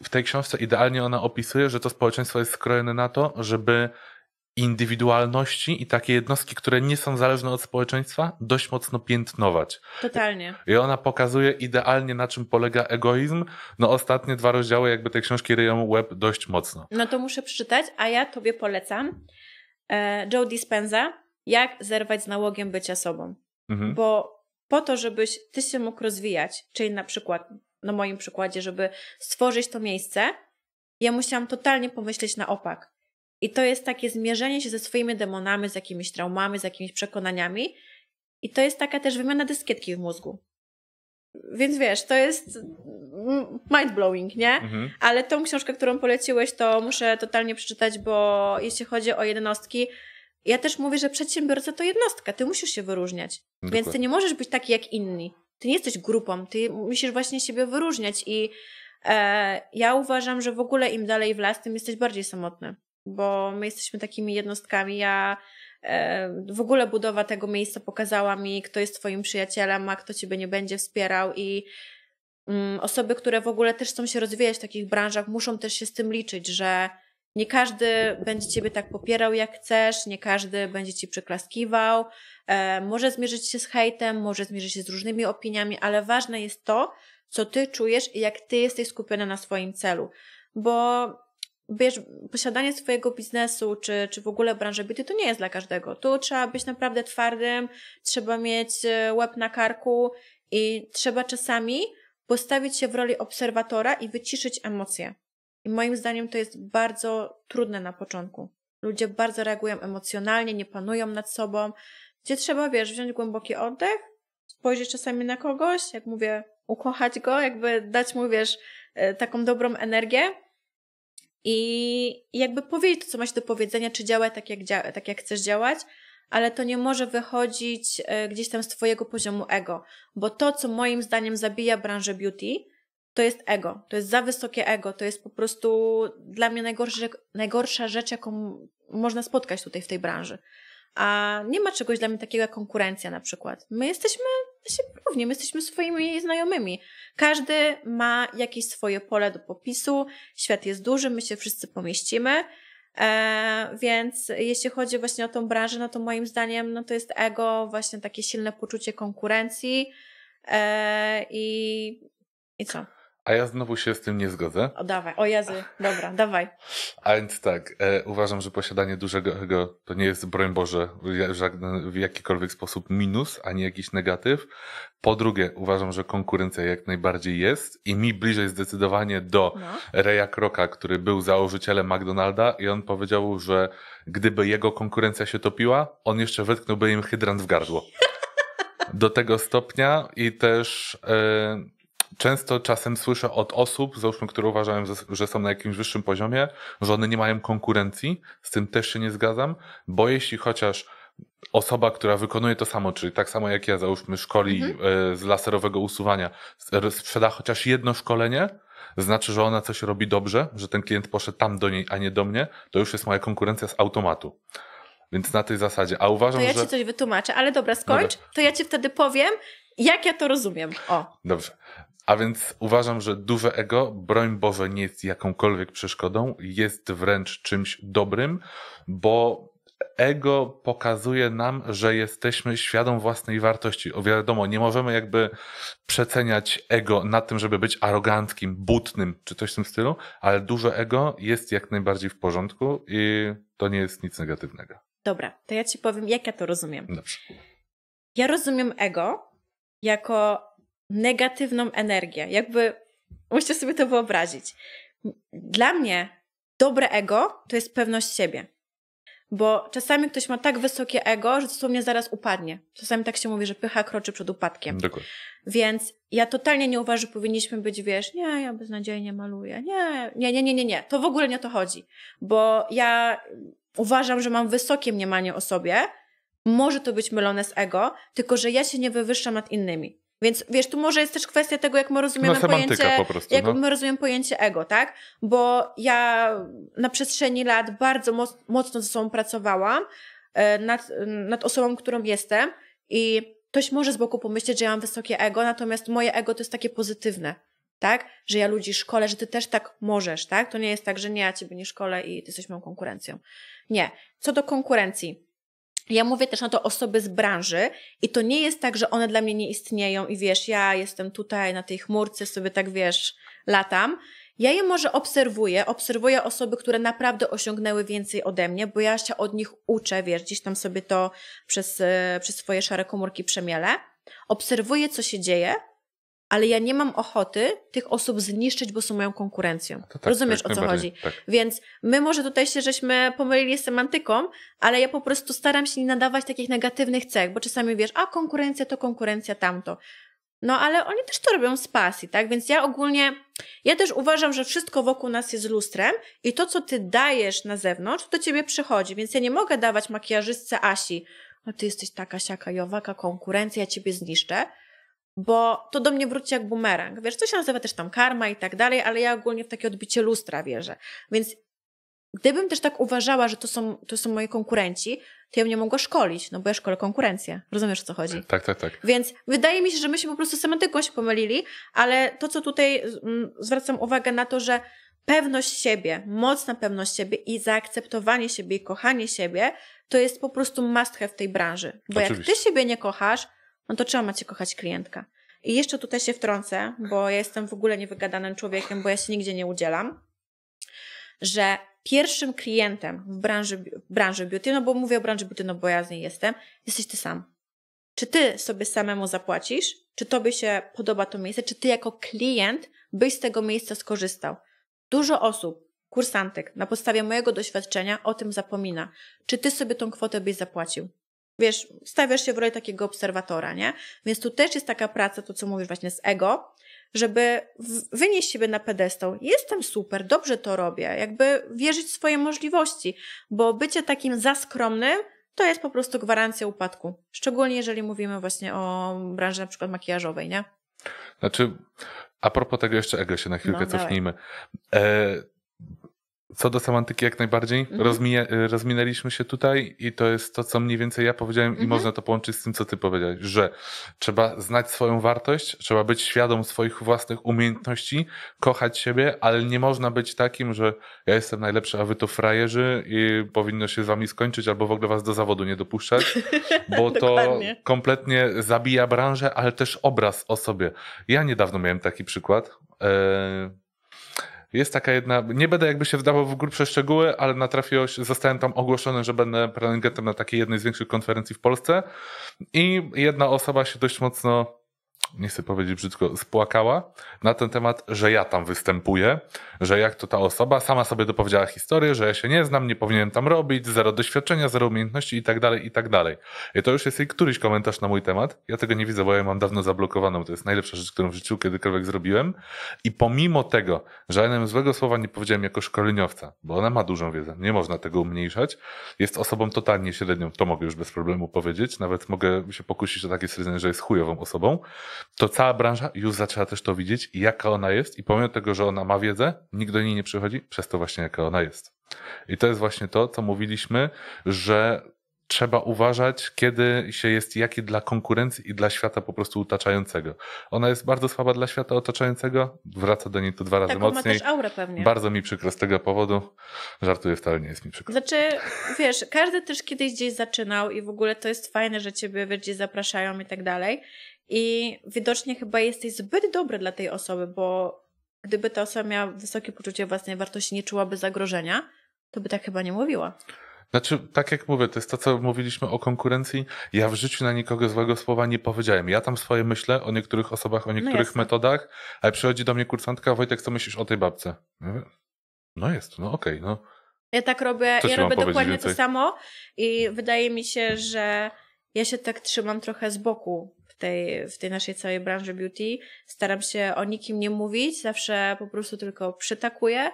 w tej książce idealnie ona opisuje, że to społeczeństwo jest skrojone na to, żeby indywidualności i takie jednostki, które nie są zależne od społeczeństwa, dość mocno piętnować. Totalnie. I ona pokazuje idealnie, na czym polega egoizm. No ostatnie dwa rozdziały jakby tej książki ryją łeb dość mocno. No to muszę przeczytać, a ja tobie polecam e, Joe Dispenza Jak zerwać z nałogiem bycia sobą. Mhm. Bo po to, żebyś ty się mógł rozwijać, czyli na przykład, na moim przykładzie, żeby stworzyć to miejsce, ja musiałam totalnie pomyśleć na opak i to jest takie zmierzenie się ze swoimi demonami, z jakimiś traumami, z jakimiś przekonaniami. I to jest taka też wymiana dyskietki w mózgu. Więc wiesz, to jest mm, mind-blowing, nie? Mhm. Ale tą książkę, którą poleciłeś, to muszę totalnie przeczytać, bo jeśli chodzi o jednostki, ja też mówię, że przedsiębiorca to jednostka, ty musisz się wyróżniać. Dokładnie. No Więc ty nie możesz być taki jak inni. Ty nie jesteś grupą, ty musisz właśnie siebie wyróżniać i e, ja uważam, że w ogóle im dalej w las, tym jesteś bardziej samotny bo my jesteśmy takimi jednostkami. Ja e, w ogóle budowa tego miejsca pokazała mi, kto jest Twoim przyjacielem, a kto Ciebie nie będzie wspierał i mm, osoby, które w ogóle też chcą się rozwijać w takich branżach, muszą też się z tym liczyć, że nie każdy będzie Ciebie tak popierał, jak chcesz, nie każdy będzie Ci przyklaskiwał, e, może zmierzyć się z hejtem, może zmierzyć się z różnymi opiniami, ale ważne jest to, co Ty czujesz i jak Ty jesteś skupiona na swoim celu, bo wiesz, posiadanie swojego biznesu, czy, czy w ogóle branży beauty, to nie jest dla każdego. Tu trzeba być naprawdę twardym, trzeba mieć e, łeb na karku i trzeba czasami postawić się w roli obserwatora i wyciszyć emocje. I moim zdaniem to jest bardzo trudne na początku. Ludzie bardzo reagują emocjonalnie, nie panują nad sobą, gdzie trzeba, wiesz, wziąć głęboki oddech, spojrzeć czasami na kogoś, jak mówię, ukochać go, jakby dać mu, wiesz, e, taką dobrą energię i jakby powiedzieć to, co masz do powiedzenia, czy działa tak jak, dzia- tak, jak chcesz działać, ale to nie może wychodzić e, gdzieś tam z Twojego poziomu ego, bo to, co moim zdaniem zabija branżę beauty, to jest ego, to jest za wysokie ego, to jest po prostu dla mnie najgorsza, najgorsza rzecz, jaką można spotkać tutaj w tej branży. A nie ma czegoś dla mnie takiego jak konkurencja na przykład. My jesteśmy się równie, my jesteśmy swoimi znajomymi. Każdy ma jakieś swoje pole do popisu, świat jest duży, my się wszyscy pomieścimy. E, więc jeśli chodzi właśnie o tą branżę, no to moim zdaniem no to jest ego, właśnie takie silne poczucie konkurencji e, i, i co? A ja znowu się z tym nie zgodzę. O, dawaj, o jazy, dobra, dawaj. A więc tak, e, uważam, że posiadanie dużego to nie jest, broń Boże, w jakikolwiek sposób minus, ani jakiś negatyw. Po drugie, uważam, że konkurencja jak najbardziej jest i mi bliżej zdecydowanie do no. Reya Kroka, który był założycielem McDonalda i on powiedział, że gdyby jego konkurencja się topiła, on jeszcze wetknąłby im hydrant w gardło. Do tego stopnia i też... E, często czasem słyszę od osób, załóżmy, które uważają, że są na jakimś wyższym poziomie, że one nie mają konkurencji, z tym też się nie zgadzam, bo jeśli chociaż osoba, która wykonuje to samo, czyli tak samo jak ja, załóżmy, szkoli mhm. E, z laserowego usuwania, e, sprzeda chociaż jedno szkolenie, znaczy, że ona coś robi dobrze, że ten klient poszedł tam do niej, a nie do mnie, to już jest moja konkurencja z automatu. Więc na tej zasadzie. A uważam, że. To ja że... ci coś wytłumaczę, ale dobra, skończ. Dobra. To ja ci wtedy powiem, jak ja to rozumiem. O. Dobrze. A więc uważam, że duże ego, broń Boże, nie jest jakąkolwiek przeszkodą, jest wręcz czymś dobrym, bo ego pokazuje nam, że jesteśmy świadom własnej wartości. O wiadomo, nie możemy jakby przeceniać ego na tym, żeby być aroganckim, butnym czy coś w tym stylu, ale duże ego jest jak najbardziej w porządku i to nie jest nic negatywnego. Dobra, to ja ci powiem, jak ja to rozumiem. Dobrze. Ja rozumiem ego jako negatywną energię. Jakby musicie sobie to wyobrazić. Dla mnie dobre ego to jest pewność siebie. Bo czasami ktoś ma tak wysokie ego, że dosłownie zaraz upadnie. Czasami tak się mówi, że pycha kroczy przed upadkiem. Dokładnie. Więc ja totalnie nie uważam, że powinniśmy być, wiesz, nie, ja beznadziejnie maluję, nie, nie, nie, nie, nie, nie. To w ogóle nie o to chodzi. Bo ja uważam, że mam wysokie mniemanie o sobie, może to być mylone z ego, tylko że ja się nie wywyższam nad innymi. Więc wiesz, tu może jest też kwestia tego, jak my rozumiemy no, pojęcie, po prostu, jak no. my rozumiemy pojęcie ego, tak? Bo ja na przestrzeni lat bardzo moc, mocno ze sobą pracowałam e, nad, nad osobą, którą jestem i ktoś może z boku pomyśleć, że ja mam wysokie ego, natomiast moje ego to jest takie pozytywne, tak? Że ja ludzi szkole, że ty też tak możesz, tak? To nie jest tak, że nie, ja ciebie nie szkole i ty jesteś moją konkurencją. Nie. Co do konkurencji. Ja mówię też na to osoby z branży i to nie jest tak, że one dla mnie nie istnieją i wiesz, ja jestem tutaj na tej chmurce, sobie tak wiesz, latam. Ja je może obserwuję, obserwuję osoby, które naprawdę osiągnęły więcej ode mnie, bo ja się od nich uczę, wiesz, gdzieś tam sobie to przez, e, przez swoje szare komórki przemielę. Obserwuję, co się dzieje, ale ja nie mam ochoty tych osób zniszczyć, bo są moją konkurencją. Tak, Rozumiesz tak, o co chodzi? Tak. Więc my może tutaj się żeśmy pomylili semantyką, ale ja po prostu staram się nie nadawać takich negatywnych cech, bo czasami wiesz, a konkurencja to konkurencja tamto. No ale oni też to robią z pasji, tak? Więc ja ogólnie, ja też uważam, że wszystko wokół nas jest lustrem i to, co ty dajesz na zewnątrz, to ciebie przychodzi. Więc ja nie mogę dawać makijażystce Asi, no ty jesteś taka siaka jowaka, konkurencja, ja ciebie zniszczę bo to do mnie wróci jak bumerang. Wiesz, co się nazywa też tam karma i tak dalej, ale ja ogólnie w takie odbicie lustra wierzę. Więc gdybym też tak uważała, że to są, to są moi konkurenci, to ja bym nie mogła szkolić, no bo ja szkolę konkurencję. Rozumiesz, o co chodzi? Tak, tak, tak. Więc wydaje mi się, że my się po prostu semantyką się pomylili, ale to, co tutaj mm, zwracam uwagę na to, że pewność siebie, mocna pewność siebie i zaakceptowanie siebie i kochanie siebie, to jest po prostu must have w tej branży. Bo Oczywiście. jak ty siebie nie kochasz, no to trzeba macie kochać klientka. I jeszcze tutaj się wtrącę, bo ja jestem w ogóle niewygadanym człowiekiem, bo ja się nigdzie nie udzielam, że pierwszym klientem w branży, branży beauty, no bo mówię o branży beauty, no bo ja z niej jestem, jesteś ty sam. Czy ty sobie samemu zapłacisz? Czy tobie się podoba to miejsce? Czy ty jako klient byś z tego miejsca skorzystał? Dużo osób, kursantek, na podstawie mojego doświadczenia o tym zapomina. Czy ty sobie tą kwotę byś zapłacił? wiesz, stawiasz się w roli takiego obserwatora, nie? Więc tu też jest taka praca, to co mówisz właśnie z ego, żeby wynieść siebie na pedestał. Jestem super, dobrze to robię, jakby wierzyć w swoje możliwości, bo bycie takim za skromnym to jest po prostu gwarancja upadku. Szczególnie jeżeli mówimy właśnie o branży na przykład makijażowej, nie? Znaczy, a propos tego jeszcze ego się na chwilkę no, cofnijmy. E, co do semantyki jak najbardziej, mhm. Rozmija, rozminęliśmy się tutaj i to jest to, co mniej więcej ja powiedziałem mhm. i można to połączyć z tym, co ty powiedziałeś, że trzeba znać swoją wartość, trzeba być świadom swoich własnych umiejętności, kochać siebie, ale nie można być takim, że ja jestem najlepszy, a wy to frajerzy i powinno się z wami skończyć albo w ogóle was do zawodu nie dopuszczać, bo to kompletnie zabija branżę, ale też obraz o sobie. Ja niedawno miałem taki przykład, yy jest taka jedna, nie będę jakby się wdawał w grubsze szczegóły, ale natrafiło się, zostałem tam ogłoszony, że będę prelegentem na takiej jednej z większych konferencji w Polsce i jedna osoba się dość mocno nie chcę powiedzieć brzydko, spłakała na ten temat, że ja tam występuję, że jak to ta osoba sama sobie dopowiedziała historię, że ja się nie znam, nie powinienem tam robić, zero doświadczenia, zero umiejętności i tak dalej, i tak dalej. I to już jest jej któryś komentarz na mój temat. Ja tego nie widzę, bo ja mam dawno zablokowaną. To jest najlepsza rzecz, którą w życiu kiedykolwiek zrobiłem. I pomimo tego, że żadnego złego słowa nie powiedziałem jako szkoleniowca, bo ona ma dużą wiedzę, nie można tego umniejszać, jest osobą totalnie średnią, to mogę już bez problemu powiedzieć, nawet mogę się pokusić o takie stwierdzenie, że jest chujową osobą, to cała branża już zaczęła też to widzieć, jaka ona jest i pomimo tego, że ona ma wiedzę, nikt do niej nie przychodzi przez to właśnie, jaka ona jest. I to jest właśnie to, co mówiliśmy, że trzeba uważać, kiedy się jest jaki dla konkurencji i dla świata po prostu otaczającego. Ona jest bardzo słaba dla świata otaczającego, wraca do niej to dwa razy Taką mocniej. Ma też aurę pewnie. Bardzo mi przykro z tego powodu. Żartuję, wcale nie jest mi przykro. Znaczy, wiesz, każdy też kiedyś gdzieś zaczynał i w ogóle to jest fajne, że ciebie gdzieś zapraszają i tak dalej. I widocznie chyba jesteś zbyt dobry dla tej osoby, bo gdyby ta osoba miała wysokie poczucie własnej wartości, nie czułaby zagrożenia, to by tak chyba nie mówiła. Znaczy, tak jak mówię, to jest to, co mówiliśmy o konkurencji. Ja w życiu na nikogo złego słowa nie powiedziałem. Ja tam swoje myślę o niektórych osobach, o no niektórych no metodach, ale przychodzi do mnie kursantka, Wojtek, co myślisz o tej babce? No jest, no okej, okay, no. Ja tak robię, co ja robię dokładnie więcej? to samo i wydaje mi się, że ja się tak trzymam trochę z boku w tej, w tej naszej całej branży beauty. Staram się o nikim nie mówić, zawsze po prostu tylko przytakuję,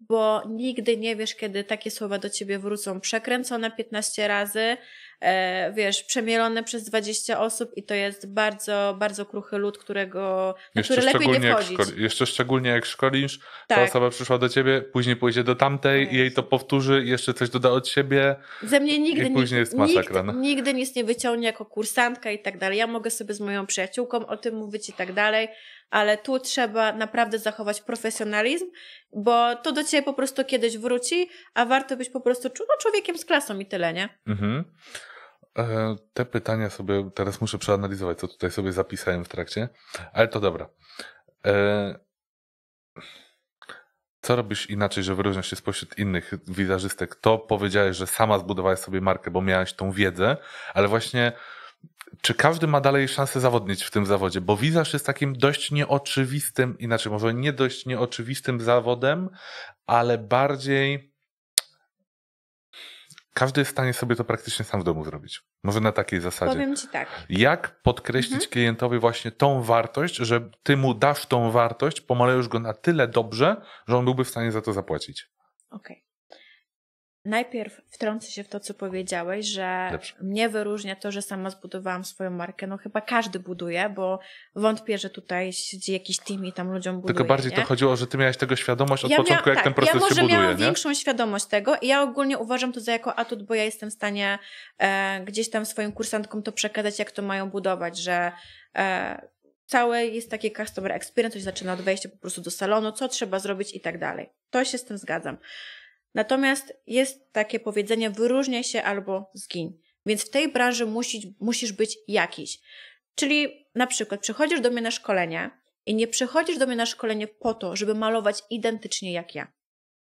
bo nigdy nie wiesz, kiedy takie słowa do ciebie wrócą przekręcone 15 razy, E, wiesz, przemielone przez 20 osób i to jest bardzo, bardzo kruchy lud, którego, na jeszcze który lepiej nie wchodzić. jeszcze szczególnie jak szkolisz, tak. ta osoba przyszła do ciebie, później pójdzie do tamtej, tak. jej to powtórzy, jeszcze coś doda od siebie. Ze mnie nigdy, i później jest masakra, nikt, no. nigdy nic nie wyciągnie jako kursantka i tak dalej. Ja mogę sobie z moją przyjaciółką o tym mówić i tak dalej ale tu trzeba naprawdę zachować profesjonalizm, bo to do ciebie po prostu kiedyś wróci, a warto być po prostu no, człowiekiem z klasą i tyle, nie? Mhm. E, te pytania sobie teraz muszę przeanalizować, co tutaj sobie zapisałem w trakcie, ale to dobra. E, co robisz inaczej, że wyróżniasz się spośród innych wizerzystek? To powiedziałeś, że sama zbudowałeś sobie markę, bo miałeś tą wiedzę, ale właśnie czy każdy ma dalej szansę zawodnić w tym zawodzie? Bo wizerz jest takim dość nieoczywistym, inaczej może nie dość nieoczywistym zawodem, ale bardziej każdy jest w stanie sobie to praktycznie sam w domu zrobić. Może na takiej zasadzie. Powiem ci tak. Jak podkreślić mhm. klientowi właśnie tą wartość, że ty mu dasz tą wartość, pomalejesz go na tyle dobrze, że on byłby w stanie za to zapłacić. Okej. Okay. Najpierw wtrącę się w to, co powiedziałeś, że Dobrze. mnie wyróżnia to, że sama zbudowałam swoją markę. No chyba każdy buduje, bo wątpię, że tutaj siedzi jakiś team i tam ludziom buduje. Tylko bardziej nie? to chodziło, że ty miałaś tego świadomość od ja początku, miał, jak tak, ten proces ja się buduje. Ja miałam nie? większą świadomość tego i ja ogólnie uważam to za jako atut, bo ja jestem w stanie e, gdzieś tam swoim kursantkom to przekazać, jak to mają budować, że e, całe jest takie customer experience, coś zaczyna od wejścia po prostu do salonu, co trzeba zrobić i tak dalej. To się z tym zgadzam. Natomiast jest takie powiedzenie wyróżnia się albo zgiń. Więc w tej branży musi, musisz być jakiś. Czyli na przykład przychodzisz do mnie na szkolenie i nie przychodzisz do mnie na szkolenie po to, żeby malować identycznie jak ja.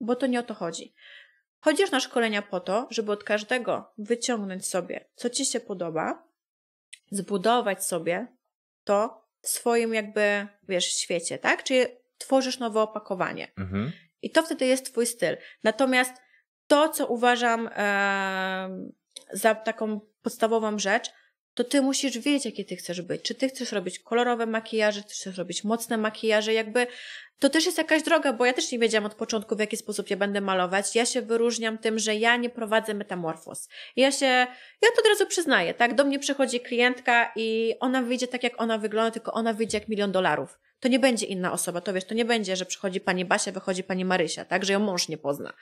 Bo to nie o to chodzi. Chodzisz na szkolenia po to, żeby od każdego wyciągnąć sobie, co ci się podoba, zbudować sobie to w swoim jakby, wiesz, świecie, tak? Czyli tworzysz nowe opakowanie. Mhm. I to wtedy jest Twój styl. Natomiast to, co uważam e, za taką podstawową rzecz, to ty musisz wiedzieć, jakie ty chcesz być. Czy ty chcesz robić kolorowe makijaże, czy chcesz robić mocne makijaże, jakby to też jest jakaś droga, bo ja też nie wiedziałam od początku, w jaki sposób ja będę malować. Ja się wyróżniam tym, że ja nie prowadzę metamorfoz. Ja się, ja to od razu przyznaję, tak? Do mnie przychodzi klientka i ona wyjdzie tak, jak ona wygląda, tylko ona wyjdzie jak milion dolarów to nie będzie inna osoba, to wiesz, to nie będzie, że przychodzi pani Basia, wychodzi pani Marysia, tak, że ją mąż nie pozna.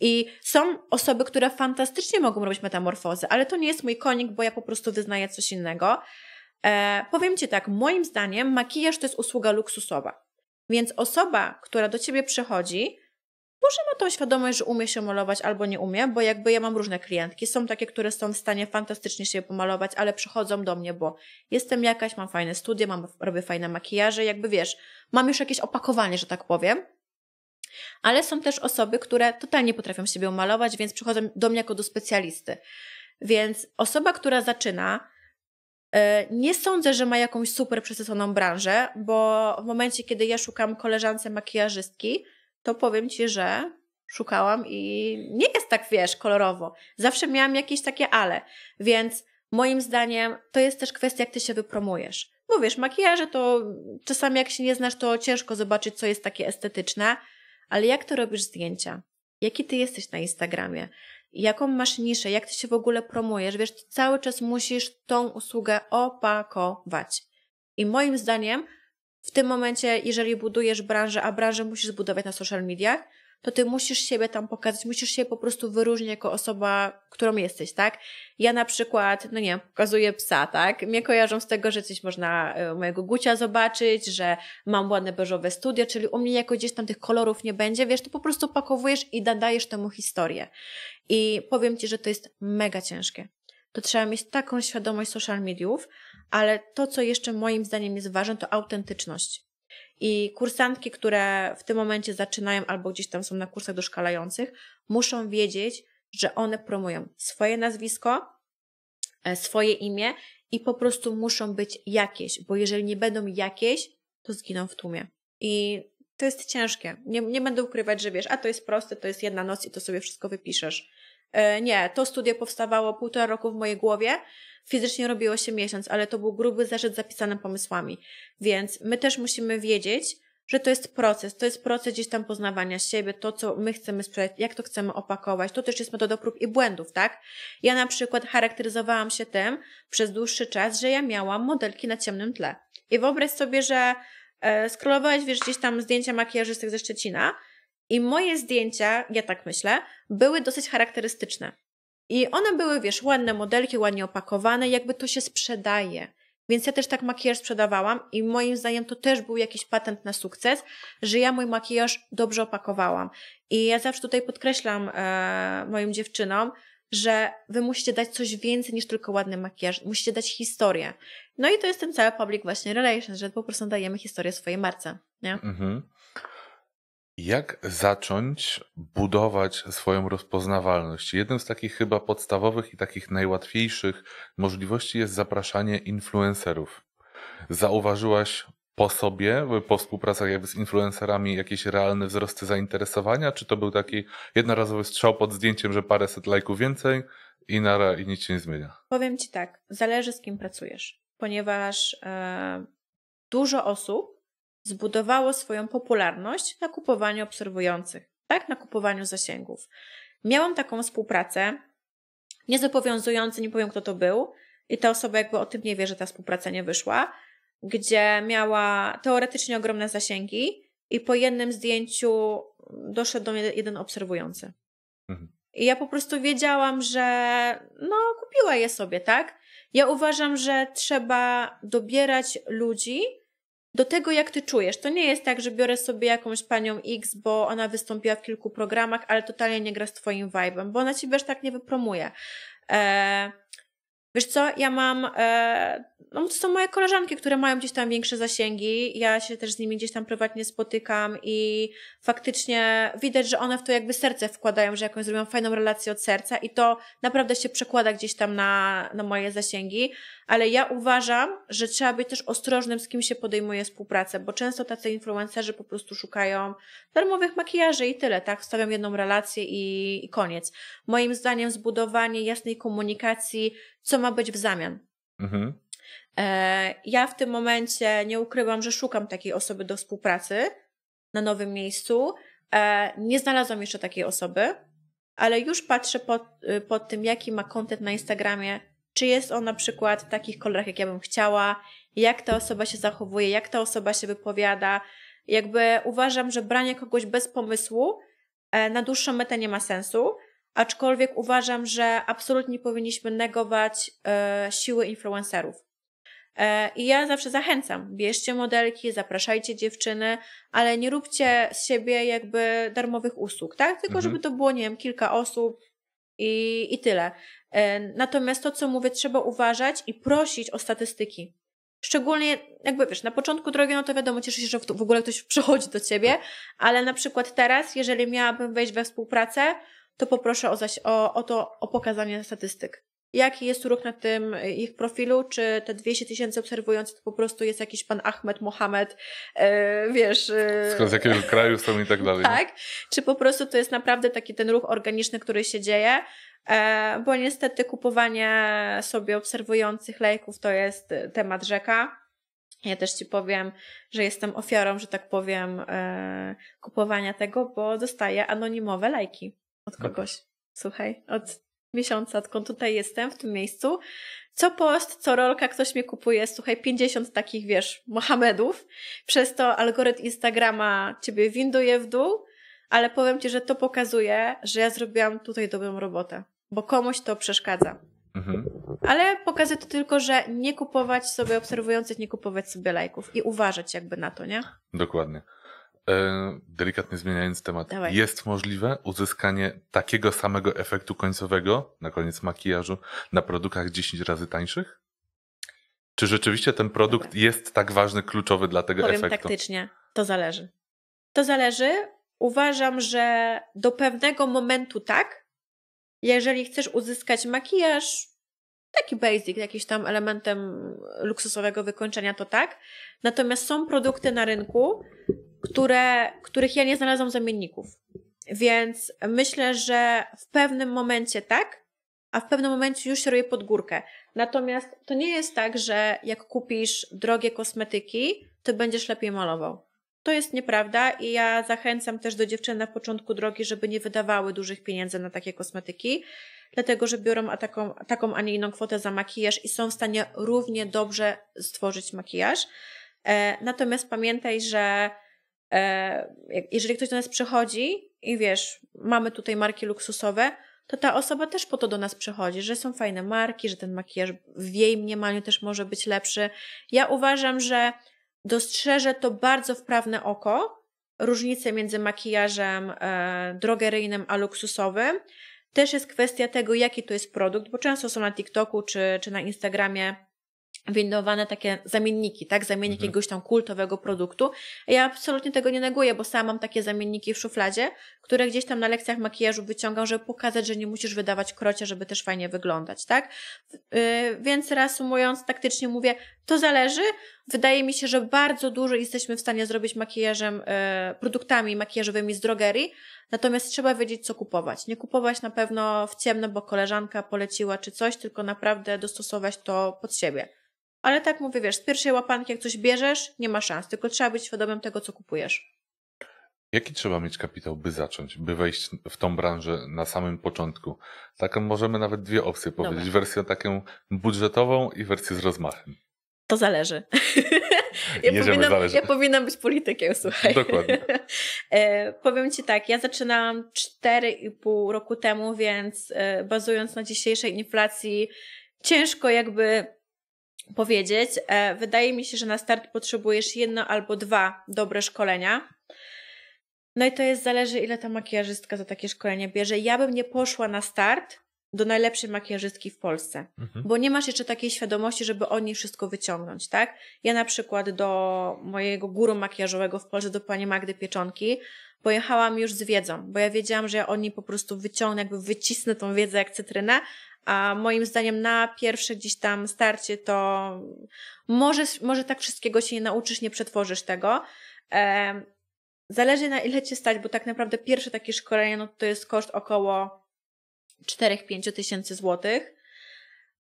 I są osoby, które fantastycznie mogą robić metamorfozę, ale to nie jest mój konik, bo ja po prostu wyznaję coś innego. E, powiem Ci tak, moim zdaniem makijaż to jest usługa luksusowa. Więc osoba, która do Ciebie przychodzi, może ma tą świadomość, że umie się malować albo nie umie, bo jakby ja mam różne klientki. Są takie, które są w stanie fantastycznie się pomalować, ale przychodzą do mnie, bo jestem jakaś, mam fajne studia, mam, robię fajne makijaże, jakby wiesz, mam już jakieś opakowanie, że tak powiem. Ale są też osoby, które totalnie potrafią siebie malować, więc przychodzą do mnie jako do specjalisty. Więc osoba, która zaczyna, e, nie sądzę, że ma jakąś super przesyconą branżę, bo w momencie, kiedy ja szukam koleżance makijażystki, to powiem Ci, że szukałam i nie jest tak, wiesz, kolorowo. Zawsze miałam jakieś takie ale, więc moim zdaniem to jest też kwestia, jak Ty się wypromujesz. Bo wiesz, makijaże to czasami jak się nie znasz, to ciężko zobaczyć, co jest takie estetyczne, ale jak to robisz zdjęcia? Jaki Ty jesteś na Instagramie? Jaką masz niszę? Jak Ty się w ogóle promujesz? Wiesz, cały czas musisz tą usługę opakować. I moim zdaniem w tym momencie, jeżeli budujesz branżę, a branżę musisz zbudować na social mediach, to ty musisz siebie tam pokazać, musisz się po prostu wyróżnić jako osoba, którą jesteś, tak? Ja na przykład, no nie pokazuję psa, tak? Mnie kojarzą z tego, że coś można e, mojego gucia zobaczyć, że mam ładne beżowe studia, czyli u mnie jako gdzieś tam tych kolorów nie będzie, wiesz, to po prostu pakowujesz i dodajesz temu historię. I powiem Ci, że to jest mega ciężkie. To trzeba mieć taką świadomość social mediów, ale to, co jeszcze moim zdaniem jest ważne, to autentyczność. I kursantki, które w tym momencie zaczynają albo gdzieś tam są na kursach doszkalających, muszą wiedzieć, że one promują swoje nazwisko, e, swoje imię i po prostu muszą być jakieś, bo jeżeli nie będą jakieś, to zginą w tłumie. I to jest ciężkie. Nie, nie będę ukrywać, że wiesz, a to jest proste, to jest jedna noc i to sobie wszystko wypiszesz. E, nie, to studio powstawało półtora roku w mojej głowie. Fizycznie robiło się miesiąc, ale to był gruby zeszyt zapisany pomysłami. Więc my też musimy wiedzieć, że to jest proces, to jest proces gdzieś tam poznawania siebie, to co my chcemy sprzedać, jak to chcemy opakować, to też jest metoda prób i błędów, tak? Ja na przykład charakteryzowałam się tym przez dłuższy czas, że ja miałam modelki na ciemnym tle. I wyobraź sobie, że e, wiesz, gdzieś tam zdjęcia makijażystek ze Szczecina i moje zdjęcia, ja tak myślę, były dosyć charakterystyczne. I one były, wiesz, ładne modelki, ładnie opakowane, jakby to się sprzedaje. Więc ja też tak makijaż sprzedawałam i moim zdaniem to też był jakiś patent na sukces, że ja mój makijaż dobrze opakowałam. I ja zawsze tutaj podkreślam e, moim dziewczynom, że wy musicie dać coś więcej niż tylko ładny makijaż, musicie dać historię. No i to jest ten cały public właśnie relations, że po prostu dajemy historię swojej marce, nie? Mhm. Jak zacząć budować swoją rozpoznawalność? Jednym z takich chyba podstawowych i takich najłatwiejszych możliwości jest zapraszanie influencerów. Zauważyłaś po sobie, po współpracach jakby z influencerami, jakieś realne wzrosty zainteresowania? Czy to był taki jednorazowy strzał pod zdjęciem, że paręset lajków więcej i na, i nic się nie zmienia? Powiem Ci tak, zależy z kim pracujesz, ponieważ e, dużo osób zbudowało swoją popularność na kupowaniu obserwujących, tak? Na kupowaniu zasięgów. Miałam taką współpracę, niezobowiązującą, nie powiem kto to był, i ta osoba jakby o tym nie wie, że ta współpraca nie wyszła, gdzie miała teoretycznie ogromne zasięgi i po jednym zdjęciu doszedł do mnie jeden obserwujący. Mhm. I ja po prostu wiedziałam, że no, kupiła je sobie, tak? Ja uważam, że trzeba dobierać ludzi, do tego, jak ty czujesz. To nie jest tak, że biorę sobie jakąś panią X, bo ona wystąpiła w kilku programach, ale totalnie nie gra z twoim vibe'em, bo ona ci wiesz tak nie wypromuje. Eee, Wiesz co, ja mam, e, no to są moje koleżanki, które mają gdzieś tam większe zasięgi, ja się też z nimi gdzieś tam prywatnie spotykam i faktycznie widać, że one w to jakby serce wkładają, że jakąś zrobią fajną relację od serca i to naprawdę się przekłada gdzieś tam na, na moje zasięgi, ale ja uważam, że trzeba być też ostrożnym z kim się podejmuje współpracę, bo często tacy influencerzy po prostu szukają darmowych makijaży i tyle, tak, wstawiam jedną relację i, i koniec. Moim zdaniem zbudowanie jasnej komunikacji co ma być w zamian. Mhm. E, ja w tym momencie nie ukrywam, że szukam takiej osoby do współpracy na nowym miejscu. E, nie znalazłam jeszcze takiej osoby, ale już patrzę pod, y, pod tym, jaki ma kontent na Instagramie, czy jest on na przykład w takich kolorach, jak ja bym chciała, jak ta osoba się zachowuje, jak ta osoba się wypowiada. Jakby uważam, że branie kogoś bez pomysłu e, na dłuższą metę nie ma sensu aczkolwiek uważam, że absolutnie powinniśmy negować e, siły influencerów. E, I ja zawsze zachęcam, bierzcie modelki, zapraszajcie dziewczyny, ale nie róbcie z siebie jakby darmowych usług, tak? Tylko mhm. żeby to było, nie wiem, kilka osób i, i tyle. E, natomiast to, co mówię, trzeba uważać i prosić o statystyki. Szczególnie, jakby wiesz, na początku drogi, no to wiadomo, cieszę się, że w ogóle ktoś przychodzi do ciebie, tak. ale na przykład teraz, jeżeli miałabym wejść we współpracę, to poproszę o, zaś, o, o to o pokazanie statystyk. Jaki jest ruch na tym y, ich profilu? Czy te 200 tysięcy obserwujących to po prostu jest jakiś pan Ahmed, Mohamed, yy, wiesz... Yy, Skąd z jakiego kraju są i tak dalej. No? Tak? Czy po prostu to jest naprawdę taki ten ruch organiczny, który się dzieje? E, bo niestety kupowanie sobie obserwujących lejków to jest y, temat rzeka. Ja też Ci powiem, że jestem ofiarą, że tak powiem, e, kupowania tego, bo dostaję anonimowe lajki od kogoś. Słuchaj, od miesiąca, odkąd tutaj jestem, w tym miejscu. Co post, co rolka, ktoś mnie kupuje, słuchaj, 50 takich, wiesz, Mohamedów. Przez to algorytm Instagrama ciebie winduje w dół, ale powiem ci, że to pokazuje, że ja zrobiłam tutaj dobrą robotę, bo komuś to przeszkadza. Mhm. Ale pokazuje to tylko, że nie kupować sobie obserwujących, nie kupować sobie lajków i uważać jakby na to, nie? Dokładnie. E, delikatnie zmieniając temat, Dawaj. jest możliwe uzyskanie takiego samego efektu końcowego na koniec makijażu na produktach 10 razy tańszych? Czy rzeczywiście ten produkt Dobra. jest tak ważny, kluczowy dla tego Powiem efektu? taktycznie, to zależy. To zależy. Uważam, że do pewnego momentu tak, jeżeli chcesz uzyskać makijaż, taki basic, jakiś tam elementem luksusowego wykończenia, to tak. Natomiast są produkty na rynku, które, których ja nie znalazłam zamienników. Więc myślę, że w pewnym momencie tak, a w pewnym momencie już się roje pod górkę. Natomiast to nie jest tak, że jak kupisz drogie kosmetyki, to będziesz lepiej malował. To jest nieprawda i ja zachęcam też do dziewczyn na początku drogi, żeby nie wydawały dużych pieniędzy na takie kosmetyki, dlatego że biorą a taką, taką, a nie inną kwotę za makijaż i są w stanie równie dobrze stworzyć makijaż. E, natomiast pamiętaj, że E, jeżeli ktoś do nas przychodzi i wiesz, mamy tutaj marki luksusowe, to ta osoba też po to do nas przychodzi, że są fajne marki, że ten makijaż w jej mniemaniu też może być lepszy. Ja uważam, że dostrzeże to bardzo wprawne oko, różnicę między makijażem e, drogeryjnym a luksusowym. Też jest kwestia tego, jaki to jest produkt, bo często są na TikToku czy, czy na Instagramie windowane takie zamienniki, tak? Zamiennik mhm. jakiegoś tam kultowego produktu. Ja absolutnie tego nie neguję, bo sama mam takie zamienniki w szufladzie, które gdzieś tam na lekcjach makijażu wyciągam, żeby pokazać, że nie musisz wydawać krocie, żeby też fajnie wyglądać, tak? Yy, więc reasumując, taktycznie mówię, to zależy. Wydaje mi się, że bardzo dużo jesteśmy w stanie zrobić makijażem, yy, produktami makijażowymi z drogerii, Natomiast trzeba wiedzieć, co kupować. Nie kupować na pewno w ciemno, bo koleżanka poleciła czy coś, tylko naprawdę dostosować to pod siebie. Ale tak mówię, wiesz, z pierwszej łapanki, jak coś bierzesz, nie ma szans, tylko trzeba być świadomym tego, co kupujesz. Jaki trzeba mieć kapitał, by zacząć, by wejść w tą branżę na samym początku? Taką możemy nawet dwie opcje powiedzieć. Dobra. Wersję taką budżetową i wersję z rozmachem. To zależy. ja, powinnam, ja powinnam być politykiem, słuchaj. Dokładnie. e, powiem Ci tak, ja zaczynałam 4,5 roku temu, więc e, bazując na dzisiejszej inflacji, ciężko jakby powiedzieć. E, wydaje mi się, że na start potrzebujesz jedno albo dwa dobre szkolenia. No i to jest zależy, ile ta makijażystka za takie szkolenie bierze. Ja bym nie poszła na start do najlepszej makijażystki w Polsce, mhm. bo nie masz jeszcze takiej świadomości, żeby o niej wszystko wyciągnąć, tak? Ja na przykład do mojego guru makijażowego w Polsce, do pani Magdy Pieczonki, pojechałam już z wiedzą, bo ja wiedziałam, że ja o niej po prostu wyciągnę, jakby wycisnę tą wiedzę jak cytrynę, a moim zdaniem na pierwsze gdzieś tam starcie to może, może tak wszystkiego się nie nauczysz, nie przetworzysz tego. Zależy na ile cię stać, bo tak naprawdę pierwsze takie szkolenie no to jest koszt około 4-5 tysięcy złotych.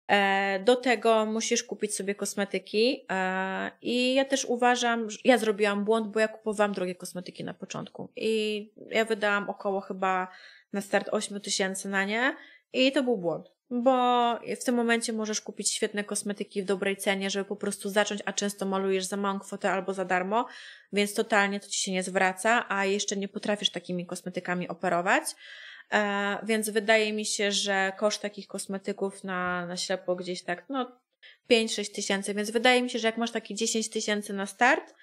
E, do tego musisz kupić sobie kosmetyki e, i ja też uważam, że ja zrobiłam błąd, bo ja kupowałam drogie kosmetyki na początku i ja wydałam około chyba na start 8 tysięcy na nie i to był błąd, bo w tym momencie możesz kupić świetne kosmetyki w dobrej cenie, żeby po prostu zacząć, a często malujesz za małą kwotę albo za darmo, więc totalnie to ci się nie zwraca, a jeszcze nie potrafisz takimi kosmetykami operować. E, więc wydaje mi się, że koszt takich kosmetyków na, na ślepo gdzieś tak, no 5-6 tysięcy, więc wydaje mi się, że jak masz takie 10 tysięcy na start,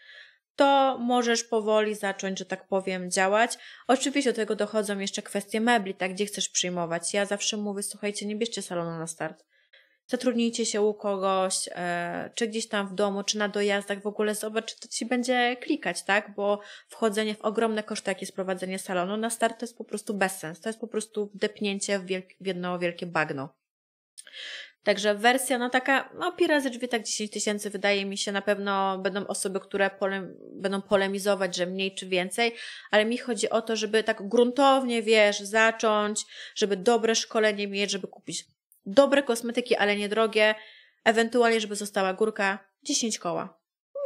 to możesz powoli zacząć, że tak powiem, działać. Oczywiście do tego dochodzą jeszcze kwestie mebli, tak, gdzie chcesz przyjmować. Ja zawsze mówię, słuchajcie, nie bierzcie salonu na start zatrudnijcie się u kogoś, e, czy gdzieś tam w domu, czy na dojazdach, w ogóle zobacz, czy to ci będzie klikać, tak? Bo wchodzenie w ogromne koszty, jakie jest prowadzenie salonu, na start to jest po prostu bezsens. To jest po prostu depnięcie w, wielk- w jedno wielkie bagno. Także wersja, no taka, no pi razy drzwi, tak 10 tysięcy wydaje mi się, na pewno będą osoby, które pole, będą polemizować, że mniej czy więcej, ale mi chodzi o to, żeby tak gruntownie, wiesz, zacząć, żeby dobre szkolenie mieć, żeby kupić dobre kosmetyki, ale niedrogie, ewentualnie, żeby została górka, 10 koła.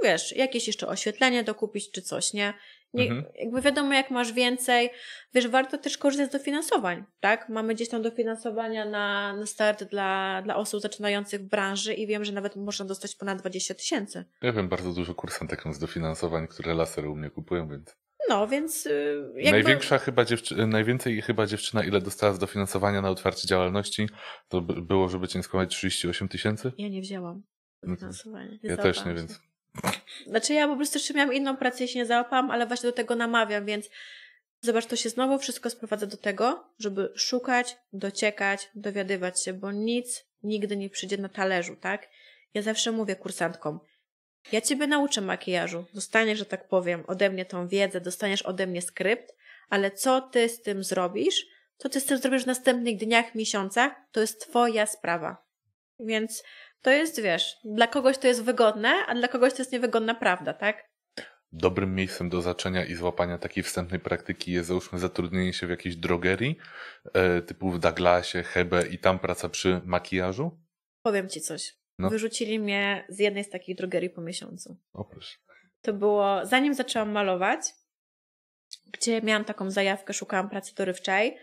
Wiesz, jakieś jeszcze oświetlenie dokupić czy coś, nie? nie mhm. Jakby wiadomo, jak masz więcej, wiesz, warto też korzystać z dofinansowań, tak? Mamy gdzieś tam dofinansowania na, na start dla, dla osób zaczynających w branży i wiem, że nawet można dostać ponad 20 tysięcy. Ja wiem bardzo dużo kursantek z dofinansowań, które lasery u mnie kupują, więc no, więc y, jakby... Największa chyba dziewczyna, najwięcej chyba dziewczyna, ile dostała z dofinansowania na otwarcie działalności, to było, żeby cię nie skłamać, 38 tysięcy? Ja nie wzięłam mhm. dofinansowania. Nie ja też nie, się. więc... Znaczy ja po prostu jeszcze miałam inną pracę i się nie załapałam, ale właśnie do tego namawiam, więc zobacz, to się znowu wszystko sprowadza do tego, żeby szukać, dociekać, dowiadywać się, bo nic nigdy nie przyjdzie na talerzu, tak? Ja zawsze mówię kursantkom, ja ciebie nauczę makijażu, dostaniesz, że tak powiem, ode mnie tą wiedzę, dostaniesz ode mnie skrypt, ale co ty z tym zrobisz, co ty z tym zrobisz w następnych dniach, miesiącach, to jest twoja sprawa. Więc to jest, wiesz, dla kogoś to jest wygodne, a dla kogoś to jest niewygodna prawda, tak? Dobrym miejscem do zaczęcia i złapania takiej wstępnej praktyki jest załóżmy zatrudnienie się w jakiejś drogerii, e, typu w Douglasie, Hebe i tam praca przy makijażu? Powiem ci coś. No. Wyrzucili mnie z jednej z takich drogerii po miesiącu. Oprócz. To było zanim zaczęłam malować, gdzie miałam taką zajawkę, szukałam pracy dorywczej.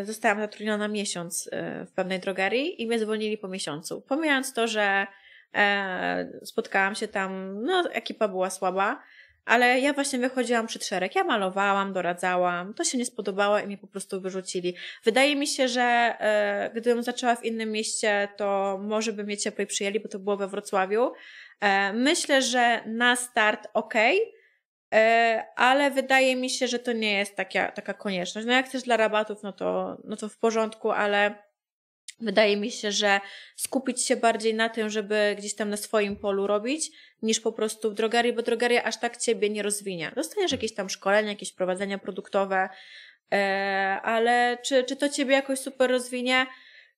Y, zostałam zatrudniona miesiąc y, w pewnej drogerii i mnie zwolnili po miesiącu. Pomijając to, że e, spotkałam się tam, no ekipa była słaba, ale ja właśnie wychodziłam przed szereg. Ja malowałam, doradzałam, to się nie spodobało i mnie po prostu wyrzucili. Wydaje mi się, że e, gdybym zaczęła w innym mieście, to może by mnie ciepłej przyjęli, bo to było we Wrocławiu. E, myślę, że na start ok, e, ale wydaje mi się, że to nie jest taka, taka konieczność. No jak chcesz dla rabatów, no to, no to w porządku, ale Wydaje mi się, że skupić się bardziej na tym, żeby gdzieś tam na swoim polu robić, niż po prostu w drogerii, bo drogeria aż tak ciebie nie rozwinie. Dostaniesz jakieś tam szkolenia, jakieś prowadzenia produktowe, e, ale czy, czy to ciebie jakoś super rozwinie?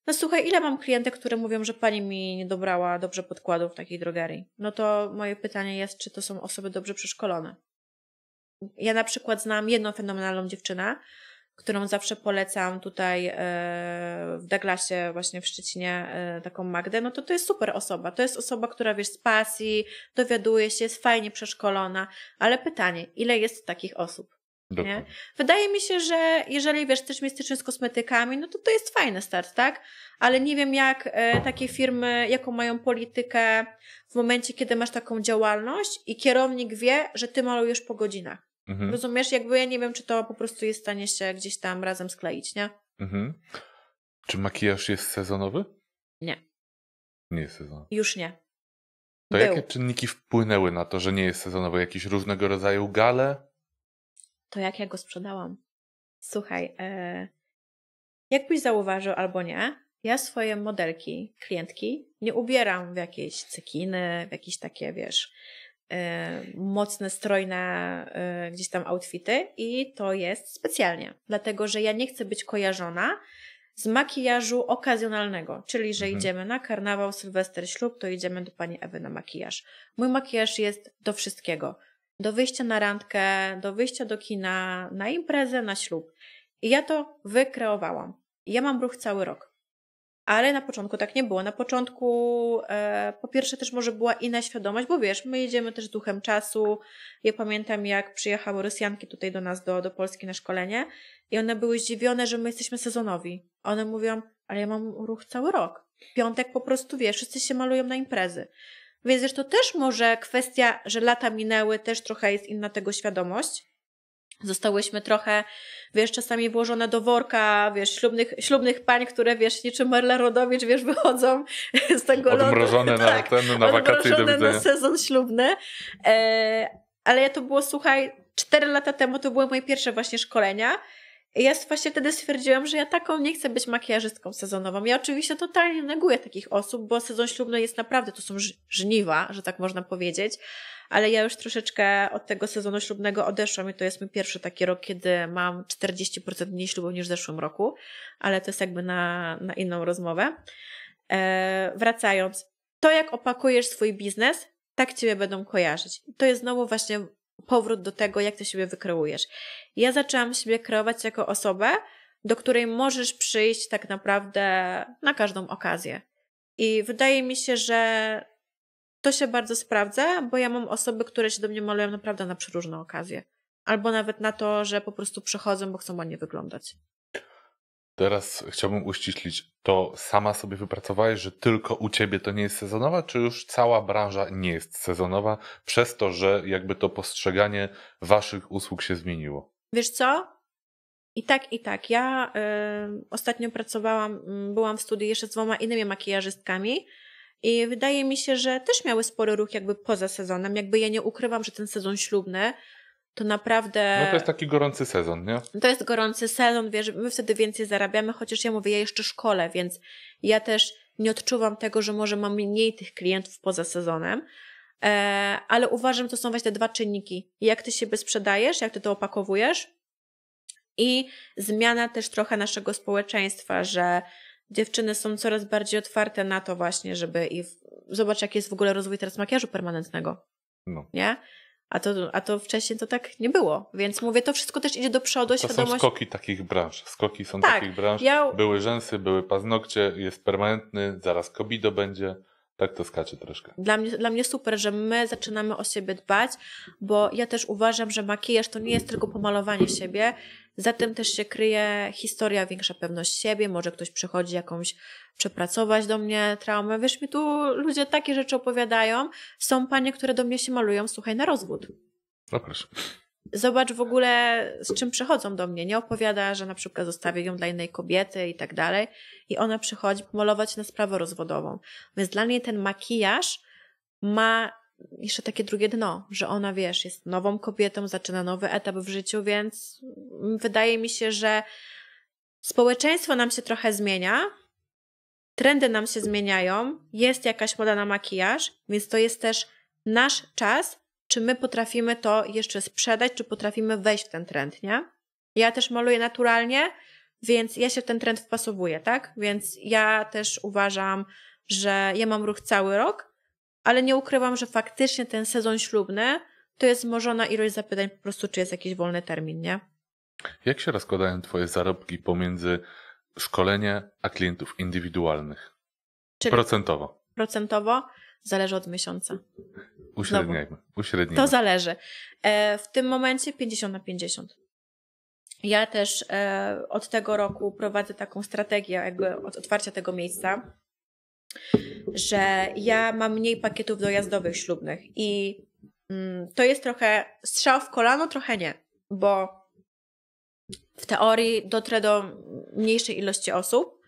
No słuchaj, ile mam klientek, które mówią, że pani mi nie dobrała dobrze podkładów w takiej drogerii? No to moje pytanie jest, czy to są osoby dobrze przeszkolone? Ja na przykład znam jedną fenomenalną dziewczynę, którą zawsze polecam tutaj e, w Douglasie, właśnie w Szczecinie, e, taką Magdę, no to to jest super osoba. To jest osoba, która wiesz, z pasji, dowiaduje się, jest fajnie przeszkolona, ale pytanie, ile jest takich osób? Nie? Wydaje mi się, że jeżeli wiesz, też mieć styczność z kosmetykami, no to to jest fajny start, tak? Ale nie wiem, jak e, takie firmy, jaką mają politykę w momencie, kiedy masz taką działalność i kierownik wie, że ty malujesz po godzinach. Mhm. Rozumiesz, jakby ja nie wiem, czy to po prostu jest w stanie się gdzieś tam razem skleić, nie? Mhm. Czy makijaż jest sezonowy? Nie. Nie jest sezonowy. Już nie. To Był. jakie czynniki wpłynęły na to, że nie jest sezonowy? Jakieś różnego rodzaju gale? To jak ja go sprzedałam. Słuchaj, e... jakbyś zauważył albo nie, ja swoje modelki, klientki nie ubieram w jakieś cekiny, w jakieś takie, wiesz, Y, mocne, strojne y, gdzieś tam outfity i to jest specjalnie, dlatego że ja nie chcę być kojarzona z makijażu okazjonalnego, czyli że mhm. idziemy na karnawał, sylwester, ślub, to idziemy do pani Ewy na makijaż. Mój makijaż jest do wszystkiego. Do wyjścia na randkę, do wyjścia do kina, na imprezę, na ślub. I ja to wykreowałam. Ja mam ruch cały rok. Ale na początku tak nie było. Na początku e, po pierwsze też może była inna świadomość, bo wiesz, my jedziemy też duchem czasu. Ja pamiętam, jak przyjechały Rosjanki tutaj do nas, do, do Polski na szkolenie i one były zdziwione, że my jesteśmy sezonowi. One mówią, ale ja mam ruch cały rok. Piątek po prostu, wiesz, wszyscy się malują na imprezy. Więc zresztą też może kwestia, że lata minęły, też trochę jest inna tego świadomość. Zostałyśmy trochę, wiesz, czasami włożone do worka, wiesz, ślubnych, ślubnych pań, które, wiesz, niczym Marla Rodowicz, wiesz, wychodzą z tego lodu. Odmrożone tak, na, ten, na wakacje do widzenia. na sezon ślubny. E, ale ja to było, słuchaj, cztery lata temu to były moje pierwsze właśnie szkolenia ja właśnie wtedy stwierdziłam, że ja taką nie chcę być makijażystką sezonową. Ja oczywiście totalnie neguję takich osób, bo sezon ślubny jest naprawdę, to są żniwa, że tak można powiedzieć, ale ja już troszeczkę od tego sezonu ślubnego odeszłam i to jest mój pierwszy taki rok, kiedy mam 40% mniej ślubów niż w zeszłym roku, ale to jest jakby na, na inną rozmowę. Eee, wracając, to jak opakujesz swój biznes, tak Ciebie będą kojarzyć. To jest znowu właśnie powrót do tego, jak ty siebie wykreujesz. Ja zaczęłam siebie kreować jako osobę, do której możesz przyjść tak naprawdę na każdą okazję. I wydaje mi się, że to się bardzo sprawdza, bo ja mam osoby, które się do mnie malują naprawdę na przeróżne okazje. Albo nawet na to, że po prostu przychodzą, bo chcą ładnie wyglądać. Teraz chciałbym uściślić, to sama sobie wypracowałeś, że tylko u ciebie to nie jest sezonowa, czy już cała branża nie jest sezonowa, przez to, że jakby to postrzeganie waszych usług się zmieniło? Wiesz co? I tak, i tak. Ja y, ostatnio pracowałam, mm, byłam w studiu jeszcze z dwoma innymi makijażystkami i wydaje mi się, że też miały spory ruch jakby poza sezonem. Jakby ja nie ukrywam, że ten sezon ślubny to naprawdę. No to jest taki gorący sezon, nie? To jest gorący sezon, wiesz, my wtedy więcej zarabiamy, chociaż ja mówię, ja jeszcze szkole, więc ja też nie odczuwam tego, że może mam mniej tych klientów poza sezonem. E, ale uważam, to są właśnie te dwa czynniki. Jak ty siebie sprzedajesz, jak ty to opakowujesz i zmiana też trochę naszego społeczeństwa, że dziewczyny są coraz bardziej otwarte na to właśnie, żeby i w... zobacz, jaki jest w ogóle rozwój teraz makijażu permanentnego. No. Nie? A to, a to wcześniej to tak nie było. Więc mówię, to wszystko też idzie do przodu, to świadomość. są skoki takich branż. Skoki są tak, takich branż. Ja... Były rzęsy, były paznokcie, jest permanentny, zaraz kobido będzie. Tak to skacze troszkę. Dla mnie, dla mnie super, że my zaczynamy o siebie dbać, bo ja też uważam, że makijaż to nie jest tylko pomalowanie siebie, za tym też się kryje historia, większa pewność siebie, może ktoś przychodzi jakąś przepracować do mnie traumę. Wiesz, mi tu ludzie takie rzeczy opowiadają. Są panie, które do mnie się malują, słuchaj, na rozwód. No proszę. Zobacz w ogóle, z czym przychodzą do mnie. Nie opowiada, że na przykład zostawię ją dla innej kobiety i tak dalej. I ona przychodzi pomalować na sprawę rozwodową. Więc dla niej ten makijaż ma jeszcze takie drugie dno, że ona, wiesz, jest nową kobietą, zaczyna nowy etap w życiu, więc wydaje mi się, że społeczeństwo nam się trochę zmienia, trendy nam się zmieniają, jest jakaś moda na makijaż, więc to jest też nasz czas, czy my potrafimy to jeszcze sprzedać, czy potrafimy wejść w ten trend, nie? Ja też maluję naturalnie, więc ja się w ten trend wpasowuję, tak? Więc ja też uważam, że ja mam ruch cały rok, ale nie ukrywam, że faktycznie ten sezon ślubny to jest zmożona ilość zapytań po prostu, czy jest jakiś wolny termin, nie? Jak się rozkładają Twoje zarobki pomiędzy szkolenie a klientów indywidualnych? Czyli procentowo. Procentowo? Zależy od miesiąca. Uśredniajmy. Uśredniajmy. To zależy. E, w tym momencie 50 na 50. Ja też e, od tego roku prowadzę taką strategię jakby od otwarcia tego miejsca, że ja mam mniej pakietów dojazdowych ślubnych i mm, to jest trochę strzał w kolano, trochę nie, bo w teorii dotrę do mniejszej ilości osób,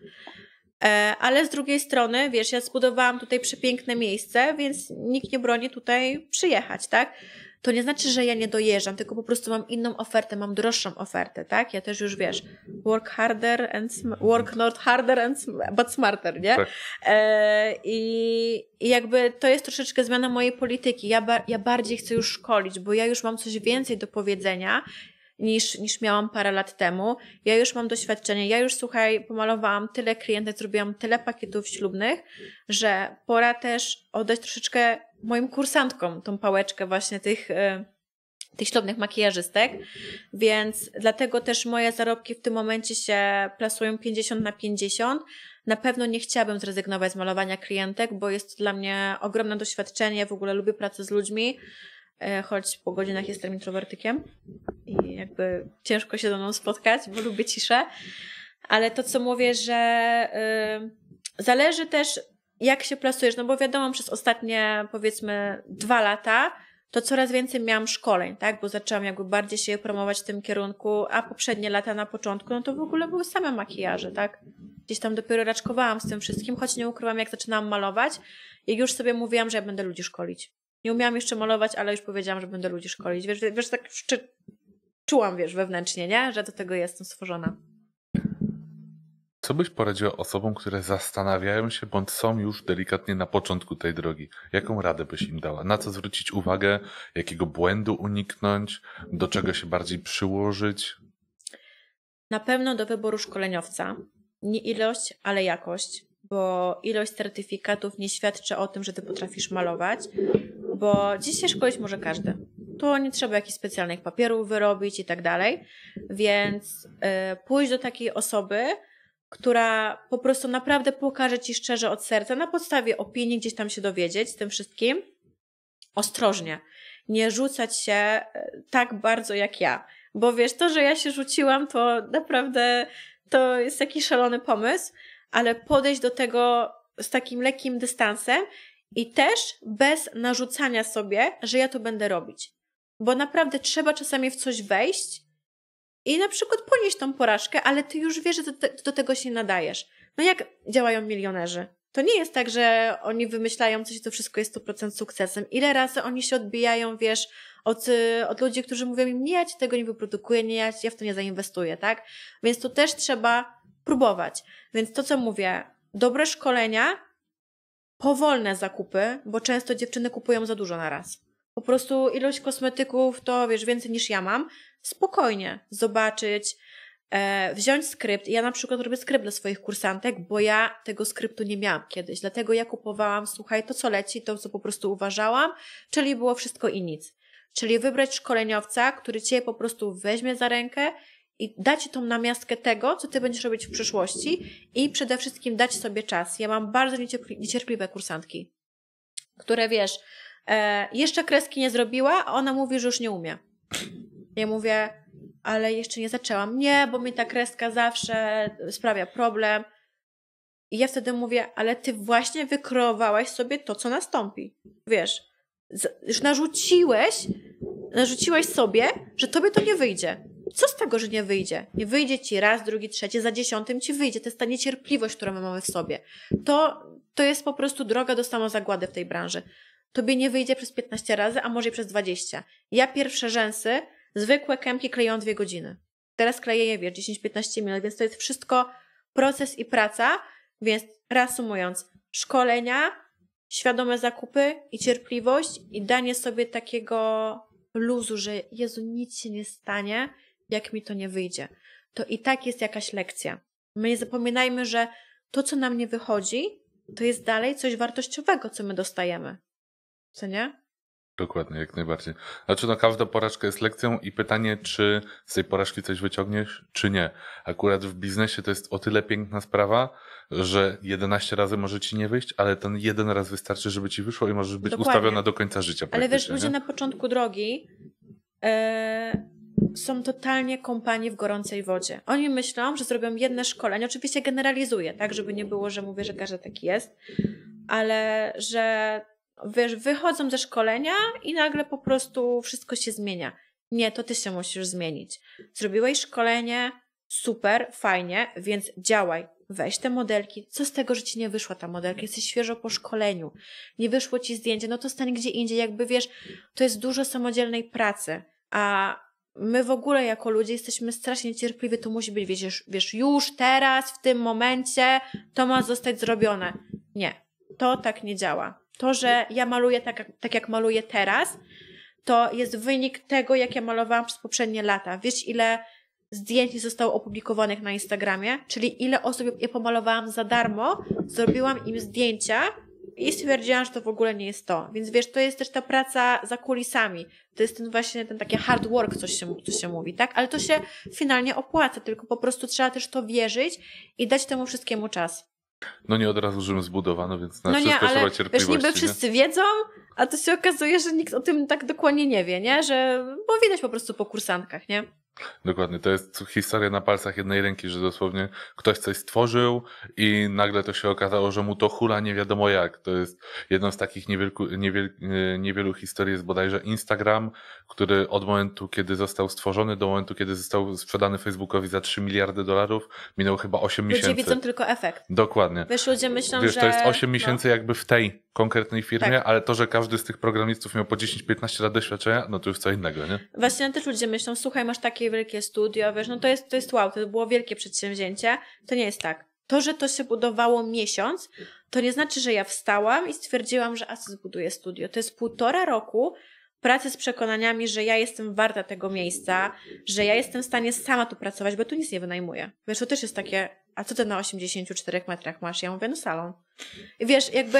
E, ale z drugiej strony, wiesz, ja zbudowałam tutaj przepiękne miejsce, więc nikt nie broni tutaj przyjechać, tak? To nie znaczy, że ja nie dojeżdżam, tylko po prostu mam inną ofertę, mam droższą ofertę, tak? Ja też już wiesz, work harder and work not harder and but smarter, nie? Tak. E, i, i, jakby to jest troszeczkę zmiana mojej polityki. Ja, ba, ja bardziej chcę już szkolić, bo ja już mam coś więcej do powiedzenia niż, niż miałam parę lat temu. Ja już mam doświadczenie, ja już słuchaj, pomalowałam tyle klientów, zrobiłam tyle pakietów ślubnych, że pora też oddać troszeczkę moim kursantkom tą pałeczkę właśnie tych, y, tych ślubnych makijażystek, więc dlatego też moje zarobki w tym momencie się plasują 50 na 50. Na pewno nie chciałabym zrezygnować z malowania klientek, bo jest to dla mnie ogromne doświadczenie, w ogóle lubię pracę z ludźmi, E, choć po godzinach jestem introwertykiem i jakby ciężko się ze mną spotkać, bo lubię ciszę. Ale to, co mówię, że yy, zależy też, jak się plasujesz, no bo wiadomo, przez ostatnie powiedzmy dwa lata to coraz więcej miałam szkoleń, tak? Bo zaczęłam jakby bardziej się promować w tym kierunku, a poprzednie lata na początku, no to w ogóle były same makijaże, tak? Gdzieś tam dopiero raczkowałam z tym wszystkim, choć nie ukrywam, jak zaczynałam malować i już sobie mówiłam, że ja będę ludzi szkolić. Nie umiałam jeszcze malować, ale już powiedziałam, że będę ludzi szkolić. Wiesz, wiesz tak czy, czułam, wiesz, wewnętrznie, nie? Że do tego jestem stworzona. Co byś poradziła osobom, które zastanawiają się bądź są już delikatnie na początku tej drogi? Jaką radę byś im dała? Na co zwrócić uwagę? Jakiego błędu uniknąć? Do czego się bardziej przyłożyć? Na pewno do wyboru szkoleniowca. Nie ilość, ale jakość, bo ilość certyfikatów nie świadczy o tym, że ty potrafisz malować, bo dziś się szkolić może każdy. To nie trzeba jakichś specjalnych papierów wyrobić i tak dalej. Więc y, pójść do takiej osoby, która po prostu naprawdę pokaże ci szczerze od serca, na podstawie opinii gdzieś tam się dowiedzieć z tym wszystkim. Ostrożnie. Nie rzucać się y, tak bardzo jak ja. Bo wiesz, to, że ja się rzuciłam, to naprawdę to jest taki szalony pomysł, ale podejść do tego z takim lekkim dystansem i też bez narzucania sobie, że ja to będę robić. Bo naprawdę trzeba czasami w coś wejść i na przykład ponieść tą porażkę, ale ty już wiesz, że do, te, do tego się nadajesz. No jak działają milionerzy? To nie jest tak, że oni wymyślają coś, to wszystko jest 100% sukcesem. Ile razy oni się odbijają, wiesz, od, y, od ludzi, którzy mówią im, nie, ja ci tego nie wyprodukuję, nie, ja, ci, ja w to nie zainwestuję, tak? Więc tu też trzeba próbować. Więc to, co mówię, dobre szkolenia powolne zakupy, bo często dziewczyny kupują za dużo na raz. Po prostu ilość kosmetyków to wiesz więcej niż ja mam. Spokojnie zobaczyć, e, wziąć skrypt. Ja na przykład robię skrypt dla swoich kursantek, bo ja tego skryptu nie miałam kiedyś. Dlatego ja kupowałam, słuchaj, to co leci, to co po prostu uważałam, czyli było wszystko i nic. Czyli wybrać szkoleniowca, który cię po prostu weźmie za rękę i dać tą namiastkę tego, co ty będziesz robić w przyszłości i przede wszystkim dać sobie czas. Ja mam bardzo niecierpliwe kursantki, które wiesz, e, jeszcze kreski nie zrobiła, a ona mówi, że już nie umie. Ja mówię, ale jeszcze nie zaczęłam. Nie, bo mi ta kreska zawsze sprawia problem. I ja wtedy mówię, ale ty właśnie wykrowałaś sobie to, co nastąpi. Wiesz, już narzuciłeś, narzuciłaś sobie, że tobie to nie wyjdzie co z tego, że nie wyjdzie? Nie wyjdzie ci raz, drugi, trzeci, za dziesiątym ci wyjdzie. To jest ta niecierpliwość, którą my mamy w sobie. To, to jest po prostu droga do samozagłady w tej branży. Tobie nie wyjdzie przez 15 razy, a może i przez 20. Ja pierwsze rzęsy, zwykłe kępki kleję dwie godziny. Teraz kleję je, wiesz, 10-15 minut, więc to jest wszystko proces i praca. Więc reasumując, szkolenia, świadome zakupy i cierpliwość i danie sobie takiego luzu, że Jezu, nic się nie stanie jak mi to nie wyjdzie, to i tak jest jakaś lekcja. My nie zapominajmy, że to, co nam nie wychodzi, to jest dalej coś wartościowego, co my dostajemy. Co nie? Dokładnie, jak najbardziej. Znaczy, no każda porażka jest lekcją i pytanie, czy z tej porażki coś wyciągniesz, czy nie. Akurat w biznesie to jest o tyle piękna sprawa, że 11 razy może ci nie wyjść, ale ten jeden raz wystarczy, żeby ci wyszło i możesz być Dokładnie. ustawiona do końca życia. Ale wiesz, ludzie nie? na początku drogi, yy są totalnie kąpani w gorącej wodzie. Oni myślą, że zrobią jedne szkolenie, oczywiście generalizuję, tak, żeby nie było, że mówię, że każdy taki jest, ale że wiesz, wychodzą ze szkolenia i nagle po prostu wszystko się zmienia. Nie, to ty się musisz zmienić. Zrobiłeś szkolenie, super, fajnie, więc działaj. Weź te modelki. Co z tego, że ci nie wyszła ta modelka? Jesteś świeżo po szkoleniu. Nie wyszło ci zdjęcie, no to stań gdzie indziej. Jakby wiesz, to jest dużo samodzielnej pracy. A my w ogóle jako ludzie jesteśmy strasznie cierpliwi, to musi być, wiesz, wiesz, już teraz, w tym momencie, to ma zostać zrobione. Nie, to tak nie działa. To, że ja maluję tak, tak jak maluję teraz, to jest wynik tego, jak ja malowałam przez poprzednie lata. Wiesz, ile zdjęć zostało opublikowanych na Instagramie, czyli ile osób je pomalowałam za darmo, zrobiłam im zdjęcia, i stwierdziłam, że to w ogóle nie jest to. Więc wiesz, to jest też ta praca za kulisami. To jest ten właśnie ten taki hard work, co się, co się mówi, tak? Ale to się finalnie opłaca, tylko po prostu trzeba też to wierzyć i dać temu wszystkiemu czas. No nie od razu Rzym zbudowano, więc na no wszystko nie, ale trzeba cierpliwości. Wiesz, niby wszyscy wiedzą, a to się okazuje, że nikt o tym tak dokładnie nie wie, nie? Że, bo widać po prostu po kursantkach, nie? Dokładnie, to jest historia na palcach jednej ręki, że dosłownie ktoś coś stworzył i nagle to się okazało, że mu to hula nie wiadomo jak. To jest jedną z takich niewielku, niewiel, e, niewielu historii jest bodajże Instagram, który od momentu, kiedy został stworzony do momentu, kiedy został sprzedany Facebookowi za 3 miliardy dolarów, minęło chyba 8 Ludzie miesięcy. Ludzie widzą tylko efekt. Dokładnie. Wiesz, ludzie myślą, Wiesz, że... to jest 8 no. miesięcy jakby w tej konkretnej firmie, tak. ale to, że każdy z tych programistów miał po 10-15 lat doświadczenia, no to już co innego, nie? Właśnie no też ludzie myślą, słuchaj, masz takie wielkie studio, wiesz, no to jest, to jest wow, to było wielkie przedsięwzięcie. To nie jest tak. To, że to się budowało miesiąc, to nie znaczy, że ja wstałam i stwierdziłam, że asus zbuduje studio. To jest półtora roku pracy z przekonaniami, że ja jestem warta tego miejsca, że ja jestem w stanie sama tu pracować, bo tu nic nie wynajmuję. Wiesz, to też jest takie, a co ty na 84 metrach masz? Ja mówię, no salon. I wiesz, jakby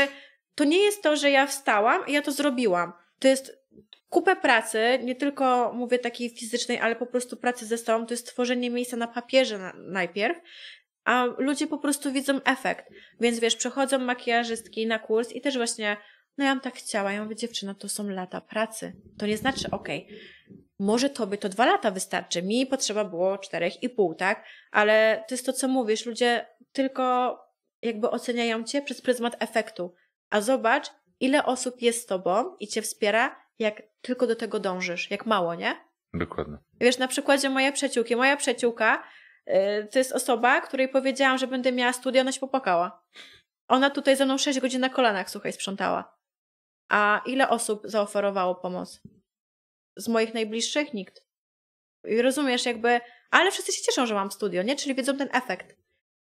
to nie jest to, że ja wstałam i ja to zrobiłam. To jest kupę pracy, nie tylko mówię takiej fizycznej, ale po prostu pracy ze sobą, to jest tworzenie miejsca na papierze najpierw, a ludzie po prostu widzą efekt. Więc wiesz, przechodzą makijażystki na kurs i też właśnie, no ja bym tak chciała, ja mówię, dziewczyna, to są lata pracy. To nie znaczy, okej, okay, może tobie to dwa lata wystarczy, mi potrzeba było czterech i pół, tak? Ale to jest to, co mówisz, ludzie tylko jakby oceniają cię przez pryzmat efektu. A zobacz, ile osób jest z tobą i cię wspiera, jak tylko do tego dążysz, jak mało, nie? Dokładnie. Wiesz, na przykładzie mojej przyjaciółki. Moja przyjaciółka yy, to jest osoba, której powiedziałam, że będę miała studia, ona się popłakała. Ona tutaj ze mną 6 godzin na kolanach, słuchaj, sprzątała. A ile osób zaoferowało pomoc? Z moich najbliższych nikt. I rozumiesz, jakby, ale wszyscy się cieszą, że mam studio, nie? Czyli wiedzą ten efekt.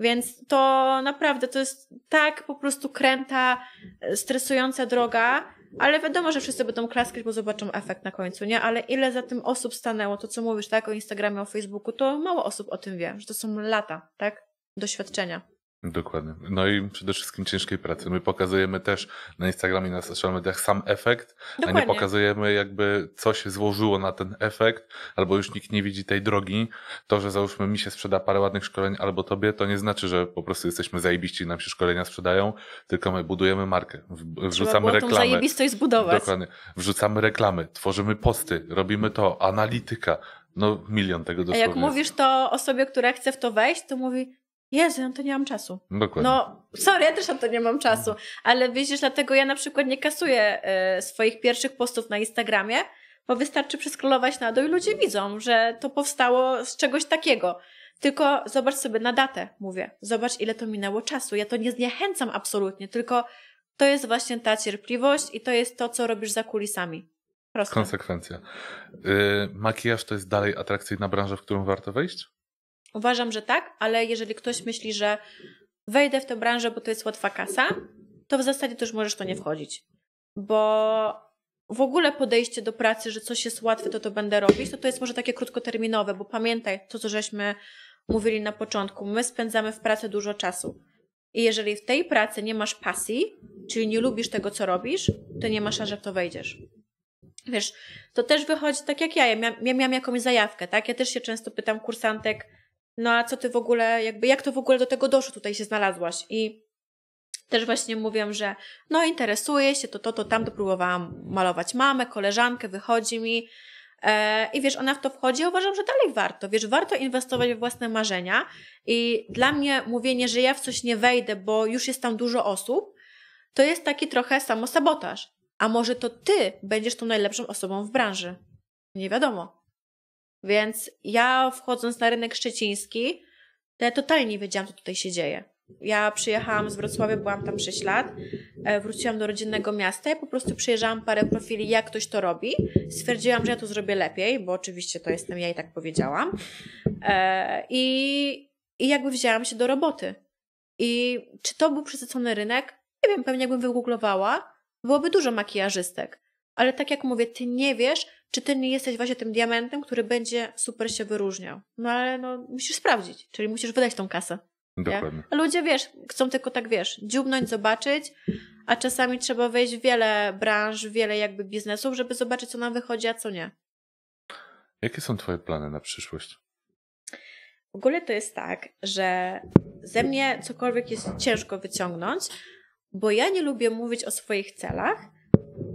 Więc to naprawdę to jest tak po prostu kręta, e, stresująca droga, ale wiadomo, że wszyscy będą klaskać, bo zobaczą efekt na końcu, nie? Ale ile za tym osób stanęło, to co mówisz, tak, o Instagramie, o Facebooku, to mało osób o tym wie, że to są lata, tak? Doświadczenia. Dokładnie. No i przede wszystkim ciężkiej pracy. My pokazujemy też na Instagramie, na social mediach sam efekt, Dokładnie. a nie pokazujemy jakby co się złożyło na ten efekt, albo już nikt nie widzi tej drogi. To, że załóżmy mi się sprzeda parę ładnych szkoleń albo tobie, to nie znaczy, że po prostu jesteśmy zajebiści i nam się szkolenia sprzedają, tylko my budujemy markę, wrzucamy Trzeba reklamy. zajebistość zbudować. Dokładnie. Wrzucamy reklamy, tworzymy posty, robimy to, analityka. No milion tego dosłownie. A jak mówisz to osobie, która chce w to wejść, to mówi Jezu, ja to nie mam czasu. Dokładnie. No, sorry, ja też na to nie mam czasu, ale widzisz, dlatego ja na przykład nie kasuję y, swoich pierwszych postów na Instagramie, bo wystarczy przeskrolować na dół i ludzie widzą, że to powstało z czegoś takiego. Tylko zobacz sobie na datę, mówię. Zobacz, ile to minęło czasu. Ja to nie zniechęcam absolutnie, tylko to jest właśnie ta cierpliwość i to jest to, co robisz za kulisami. Proste. Konsekwencja. Yy, makijaż to jest dalej atrakcyjna branża, w którą warto wejść? Uważam, że tak, ale jeżeli ktoś myśli, że wejdę w tę branżę, bo to jest łatwa kasa, to w zasadzie też możesz to nie wchodzić. Bo w ogóle podejście do pracy, że coś jest łatwe, to to będę robić, to to jest może takie krótkoterminowe, bo pamiętaj to, co żeśmy mówili na początku. My spędzamy w pracy dużo czasu. I jeżeli w tej pracy nie masz pasji, czyli nie lubisz tego, co robisz, to nie masz szans, że w to wejdziesz. Wiesz, to też wychodzi tak jak ja. Ja, ja miałam jakąś zajawkę, tak? Ja też się często pytam kursantek, no a co ty w ogóle, jakby jak to w ogóle do tego doszło, tutaj się znalazłaś i też właśnie mówię, że no interesuję się, to to, to tamto próbowałam malować mamę, koleżankę, wychodzi mi e, i wiesz, ona w to wchodzi, uważam, że dalej warto, wiesz, warto inwestować we własne marzenia i dla mnie mówienie, że ja w coś nie wejdę, bo już jest tam dużo osób, to jest taki trochę samosabotaż, a może to ty będziesz tą najlepszą osobą w branży. Nie wiadomo. Więc ja wchodząc na rynek szczeciński, to ja totalnie nie wiedziałam, co tutaj się dzieje. Ja przyjechałam z Wrocławia, byłam tam 6 lat, e, wróciłam do rodzinnego miasta i po prostu przejrzałam parę profili, jak ktoś to robi. Stwierdziłam, że ja to zrobię lepiej, bo oczywiście to jestem ja i tak powiedziałam. E, I, i jakby wzięłam się do roboty. I czy to był przesycony rynek? Nie wiem, pewnie jakbym wygooglowała, byłoby dużo makijażystek. Ale tak jak mówię, ty nie wiesz, czy ty nie jesteś właśnie tym diamentem, który będzie super się wyróżniał. No ale no, musisz sprawdzić, czyli musisz wydać tą kasę. Dokładnie. ludzie, wiesz, chcą tylko tak, wiesz, dziubnąć, zobaczyć, a czasami trzeba wejść w wiele branż, wiele jakby biznesów, żeby zobaczyć, co nam wychodzi, a co nie. Jakie są twoje plany na przyszłość? W ogóle to jest tak, że ze mnie cokolwiek jest ciężko wyciągnąć, bo ja nie lubię mówić o swoich celach,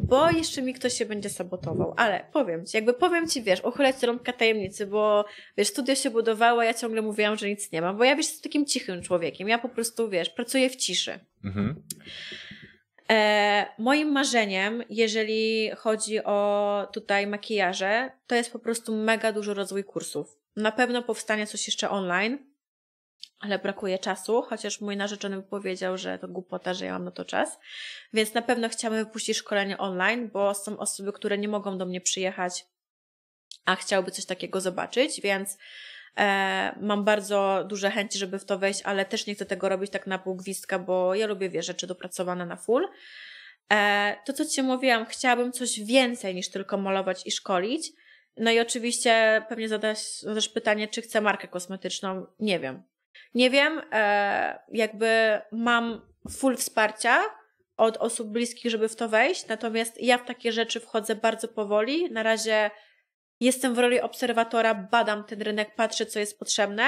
bo jeszcze mi ktoś się będzie sabotował. Ale powiem ci, jakby powiem ci, wiesz, uchylać rąbka tajemnicy, bo wiesz, studio się budowało, ja ciągle mówiłam, że nic nie mam, bo ja wiesz, jestem takim cichym człowiekiem. Ja po prostu, wiesz, pracuję w ciszy. Mhm. E, moim marzeniem, jeżeli chodzi o tutaj makijaże, to jest po prostu mega dużo rozwój kursów. Na pewno powstanie coś jeszcze online ale brakuje czasu, chociaż mój narzeczony powiedział, że to głupota, że ja mam na to czas. Więc na pewno chciałabym wypuścić szkolenie online, bo są osoby, które nie mogą do mnie przyjechać, a chciałyby coś takiego zobaczyć, więc e, mam bardzo duże chęci, żeby w to wejść, ale też nie chcę tego robić tak na pół gwizdka, bo ja lubię, wiesz, rzeczy dopracowane na full. E, to, co Ci mówiłam, chciałabym coś więcej niż tylko malować i szkolić. No i oczywiście pewnie zadasz, zadasz pytanie, czy chcę markę kosmetyczną. Nie wiem. Nie wiem, e, jakby mam full wsparcia od osób bliskich, żeby w to wejść, natomiast ja w takie rzeczy wchodzę bardzo powoli. Na razie jestem w roli obserwatora, badam ten rynek, patrzę, co jest potrzebne.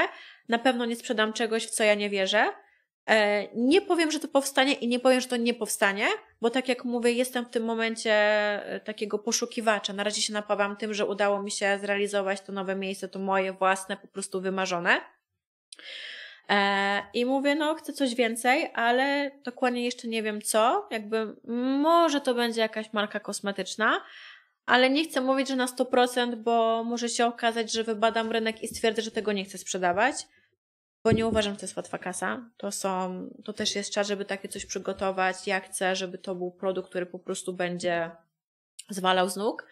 Na pewno nie sprzedam czegoś, w co ja nie wierzę. E, nie powiem, że to powstanie i nie powiem, że to nie powstanie, bo tak jak mówię, jestem w tym momencie e, takiego poszukiwacza. Na razie się napawam tym, że udało mi się zrealizować to nowe miejsce, to moje własne, po prostu wymarzone. E, I mówię, no chcę coś więcej, ale dokładnie jeszcze nie wiem co. Jakby może to będzie jakaś marka kosmetyczna, ale nie chcę mówić, że na 100%, bo może się okazać, że wybadam rynek i stwierdzę, że tego nie chcę sprzedawać, bo nie uważam, że to jest łatwa kasa. To są, to też jest czas, żeby takie coś przygotować. Ja chcę, żeby to był produkt, który po prostu będzie zwalał z nóg.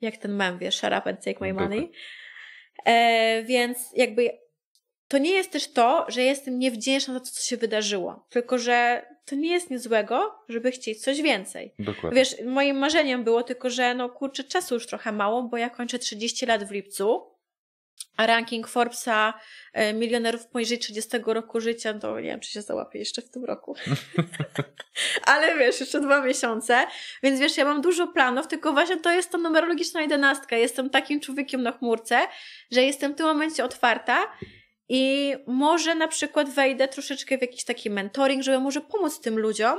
Jak ten mem, wiesz, shut up and take my no money. Tak. E, więc jakby to nie jest też to, że jestem niewdzięczna za to, co się wydarzyło, tylko że to nie jest nic złego, żeby chcieć coś więcej. Dokładnie. Wiesz, moim marzeniem było tylko, że no kurczę, czasu już trochę mało, bo ja kończę 30 lat w lipcu, a ranking Forbesa e, milionerów poniżej 30 roku życia, no to nie wiem, czy się załapię jeszcze w tym roku. Ale wiesz, jeszcze dwa miesiące, więc wiesz, ja mam dużo planów, tylko właśnie to jest ta numerologiczna jedenastka. Jestem takim człowiekiem na chmurce, że jestem w tym momencie otwarta i może na przykład wejdę troszeczkę w jakiś taki mentoring, żeby może pomóc tym ludziom,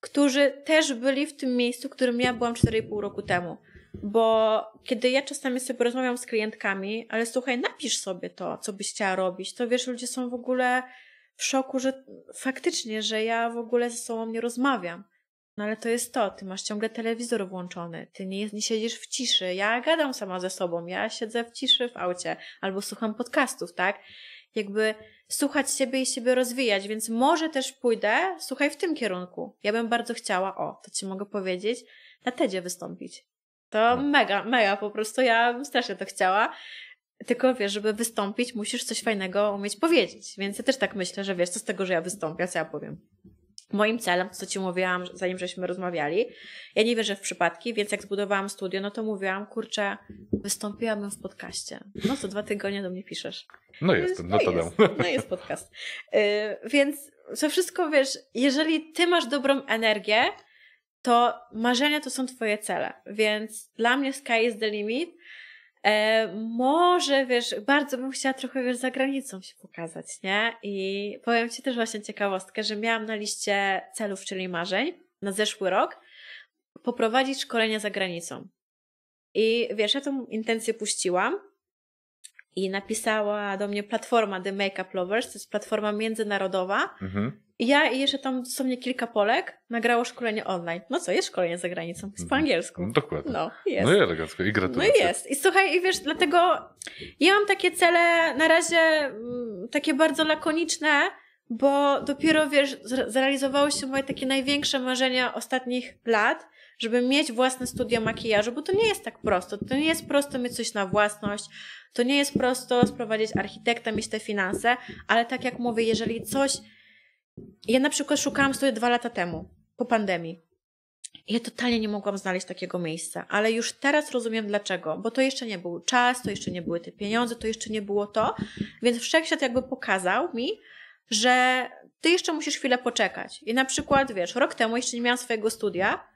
którzy też byli w tym miejscu, w którym ja byłam 4,5 roku temu. Bo kiedy ja czasami sobie rozmawiam z klientkami, ale słuchaj, napisz sobie to, co byś chciała robić, to wiesz, ludzie są w ogóle w szoku, że faktycznie, że ja w ogóle ze sobą nie rozmawiam. No ale to jest to, ty masz ciągle telewizor włączony, ty nie, nie siedzisz w ciszy. Ja gadam sama ze sobą, ja siedzę w ciszy w aucie albo słucham podcastów, tak? Jakby słuchać siebie i siebie rozwijać, więc może też pójdę, słuchaj, w tym kierunku. Ja bym bardzo chciała, o, to ci mogę powiedzieć, na TEDzie wystąpić. To no. mega, mega po prostu, ja bym strasznie to chciała. Tylko wiesz, żeby wystąpić, musisz coś fajnego umieć powiedzieć. Więc ja też tak myślę, że wiesz, co z tego, że ja wystąpię, co ja powiem. Moim celem, co Ci mówiłam, zanim żeśmy rozmawiali, ja nie wierzę w przypadki, więc jak zbudowałam studio, no to mówiłam, kurczę, wystąpiłabym w podcaście. No co dwa tygodnie do mnie piszesz. No jest, no, no to jest, No jest podcast. Yy, więc to wszystko, wiesz, jeżeli Ty masz dobrą energię, to marzenia to są Twoje cele. Więc dla mnie sky is the limit. E, może, wiesz, bardzo bym chciała trochę, wiesz, za granicą się pokazać, nie? I powiem Ci też właśnie ciekawostkę, że miałam na liście celów, czyli marzeń na zeszły rok poprowadzić szkolenia za granicą. I wiesz, ja tą intencję puściłam, i napisała do mnie platforma The Makeup Lovers, to jest platforma międzynarodowa. Mhm. I ja i jeszcze tam są mnie kilka Polek nagrało szkolenie online. No co, jest szkolenie za granicą, jest po mhm. angielsku. No, dokładnie. No, jest. No i elegancko, i no gratulacje. No jest. I słuchaj, i wiesz, dlatego ja mam takie cele na razie mm, takie bardzo lakoniczne, bo dopiero, wiesz, zrealizowały się moje takie największe marzenia ostatnich lat żeby mieć własne studio makijażu, bo to nie jest tak prosto. To nie jest prosto mieć coś na własność, to nie jest prosto sprowadzić architekta, mieć te finanse, ale tak jak mówię, jeżeli coś. Ja na przykład szukałam studia dwa lata temu, po pandemii. Ja totalnie nie mogłam znaleźć takiego miejsca, ale już teraz rozumiem dlaczego, bo to jeszcze nie był czas, to jeszcze nie były te pieniądze, to jeszcze nie było to, więc wszechświat jakby pokazał mi, że ty jeszcze musisz chwilę poczekać. I na przykład, wiesz, rok temu jeszcze nie miałam swojego studia,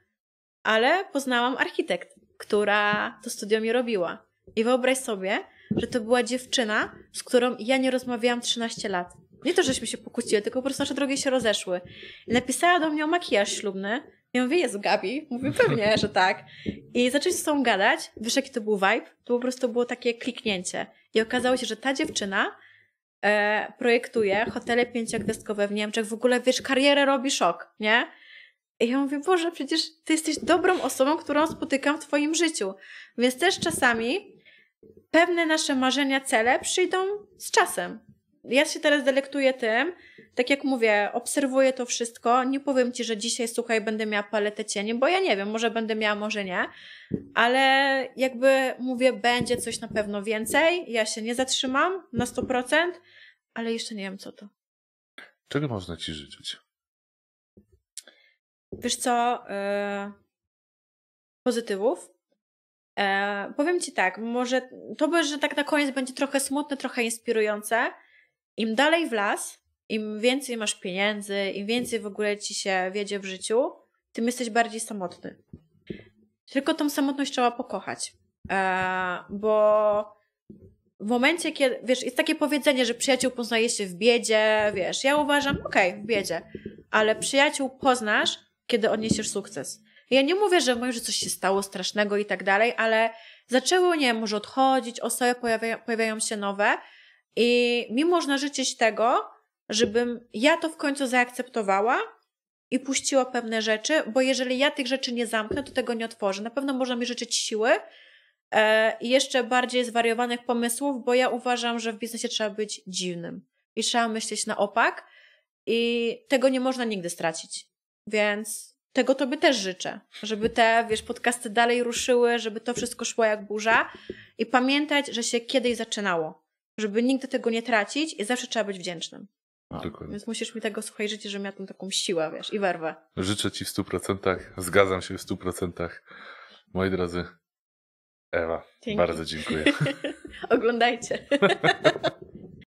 ale poznałam architekt, która to studium mi robiła. I wyobraź sobie, że to była dziewczyna, z którą ja nie rozmawiałam 13 lat. Nie to, żeśmy się pokłóciły, tylko po prostu nasze drogi się rozeszły. I napisała do mnie o makijaż ślubny. Ja mówię, Jezu, Gabi. Mówię, pewnie, że tak. I zaczęliśmy ze sobą gadać. Wiesz, jaki to był vibe? To po prostu było takie kliknięcie. I okazało się, że ta dziewczyna e, projektuje hotele pięciogwiazdkowe w Niemczech. W ogóle, wiesz, karierę robi szok, nie? I ja mówię, Boże, przecież Ty jesteś dobrą osobą, którą spotykam w Twoim życiu. Więc też czasami pewne nasze marzenia, cele przyjdą z czasem. Ja się teraz delektuję tym, tak jak mówię, obserwuję to wszystko. Nie powiem ci, że dzisiaj, słuchaj, będę miała paletę cieni, bo ja nie wiem, może będę miała, może nie, ale jakby mówię, będzie coś na pewno więcej. Ja się nie zatrzymam na 100%, ale jeszcze nie wiem, co to. Czego można ci życzyć? Wiesz co? E, pozytywów. E, powiem Ci tak, może to że tak na koniec będzie trochę smutne, trochę inspirujące. Im dalej w las, im więcej masz pieniędzy, im więcej w ogóle Ci się wiedzie w życiu, tym jesteś bardziej samotny. Tylko tą samotność trzeba pokochać. E, bo w momencie, kiedy, wiesz, jest takie powiedzenie, że przyjaciół poznaje się w biedzie, wiesz, ja uważam, okej, okay, w biedzie, ale przyjaciół poznasz, kiedy odniesiesz sukces. Ja nie mówię, że mówię, że coś się stało strasznego i tak dalej, ale zaczęło, nie wiem, może odchodzić osoby, pojawiają, pojawiają się nowe i mi można życzyć tego, żebym ja to w końcu zaakceptowała i puściła pewne rzeczy, bo jeżeli ja tych rzeczy nie zamknę, to tego nie otworzę. Na pewno można mi życzyć siły e, i jeszcze bardziej zwariowanych pomysłów, bo ja uważam, że w biznesie trzeba być dziwnym i trzeba myśleć na opak i tego nie można nigdy stracić. Więc tego tobie też życzę, żeby te, wiesz, podcasty dalej ruszyły, żeby to wszystko szło jak burza i pamiętać, że się kiedyś zaczynało, żeby nigdy tego nie tracić i zawsze trzeba być wdzięcznym. Tak. Dokładnie. Więc musisz mi tego, słuchaj, życzyć, żebym ja tą taką siłę, wiesz, i werwę. Życzę ci w stu procentach, zgadzam się w stu procentach. Moi drodzy, Ewa, Dzięki. bardzo dziękuję. Oglądajcie.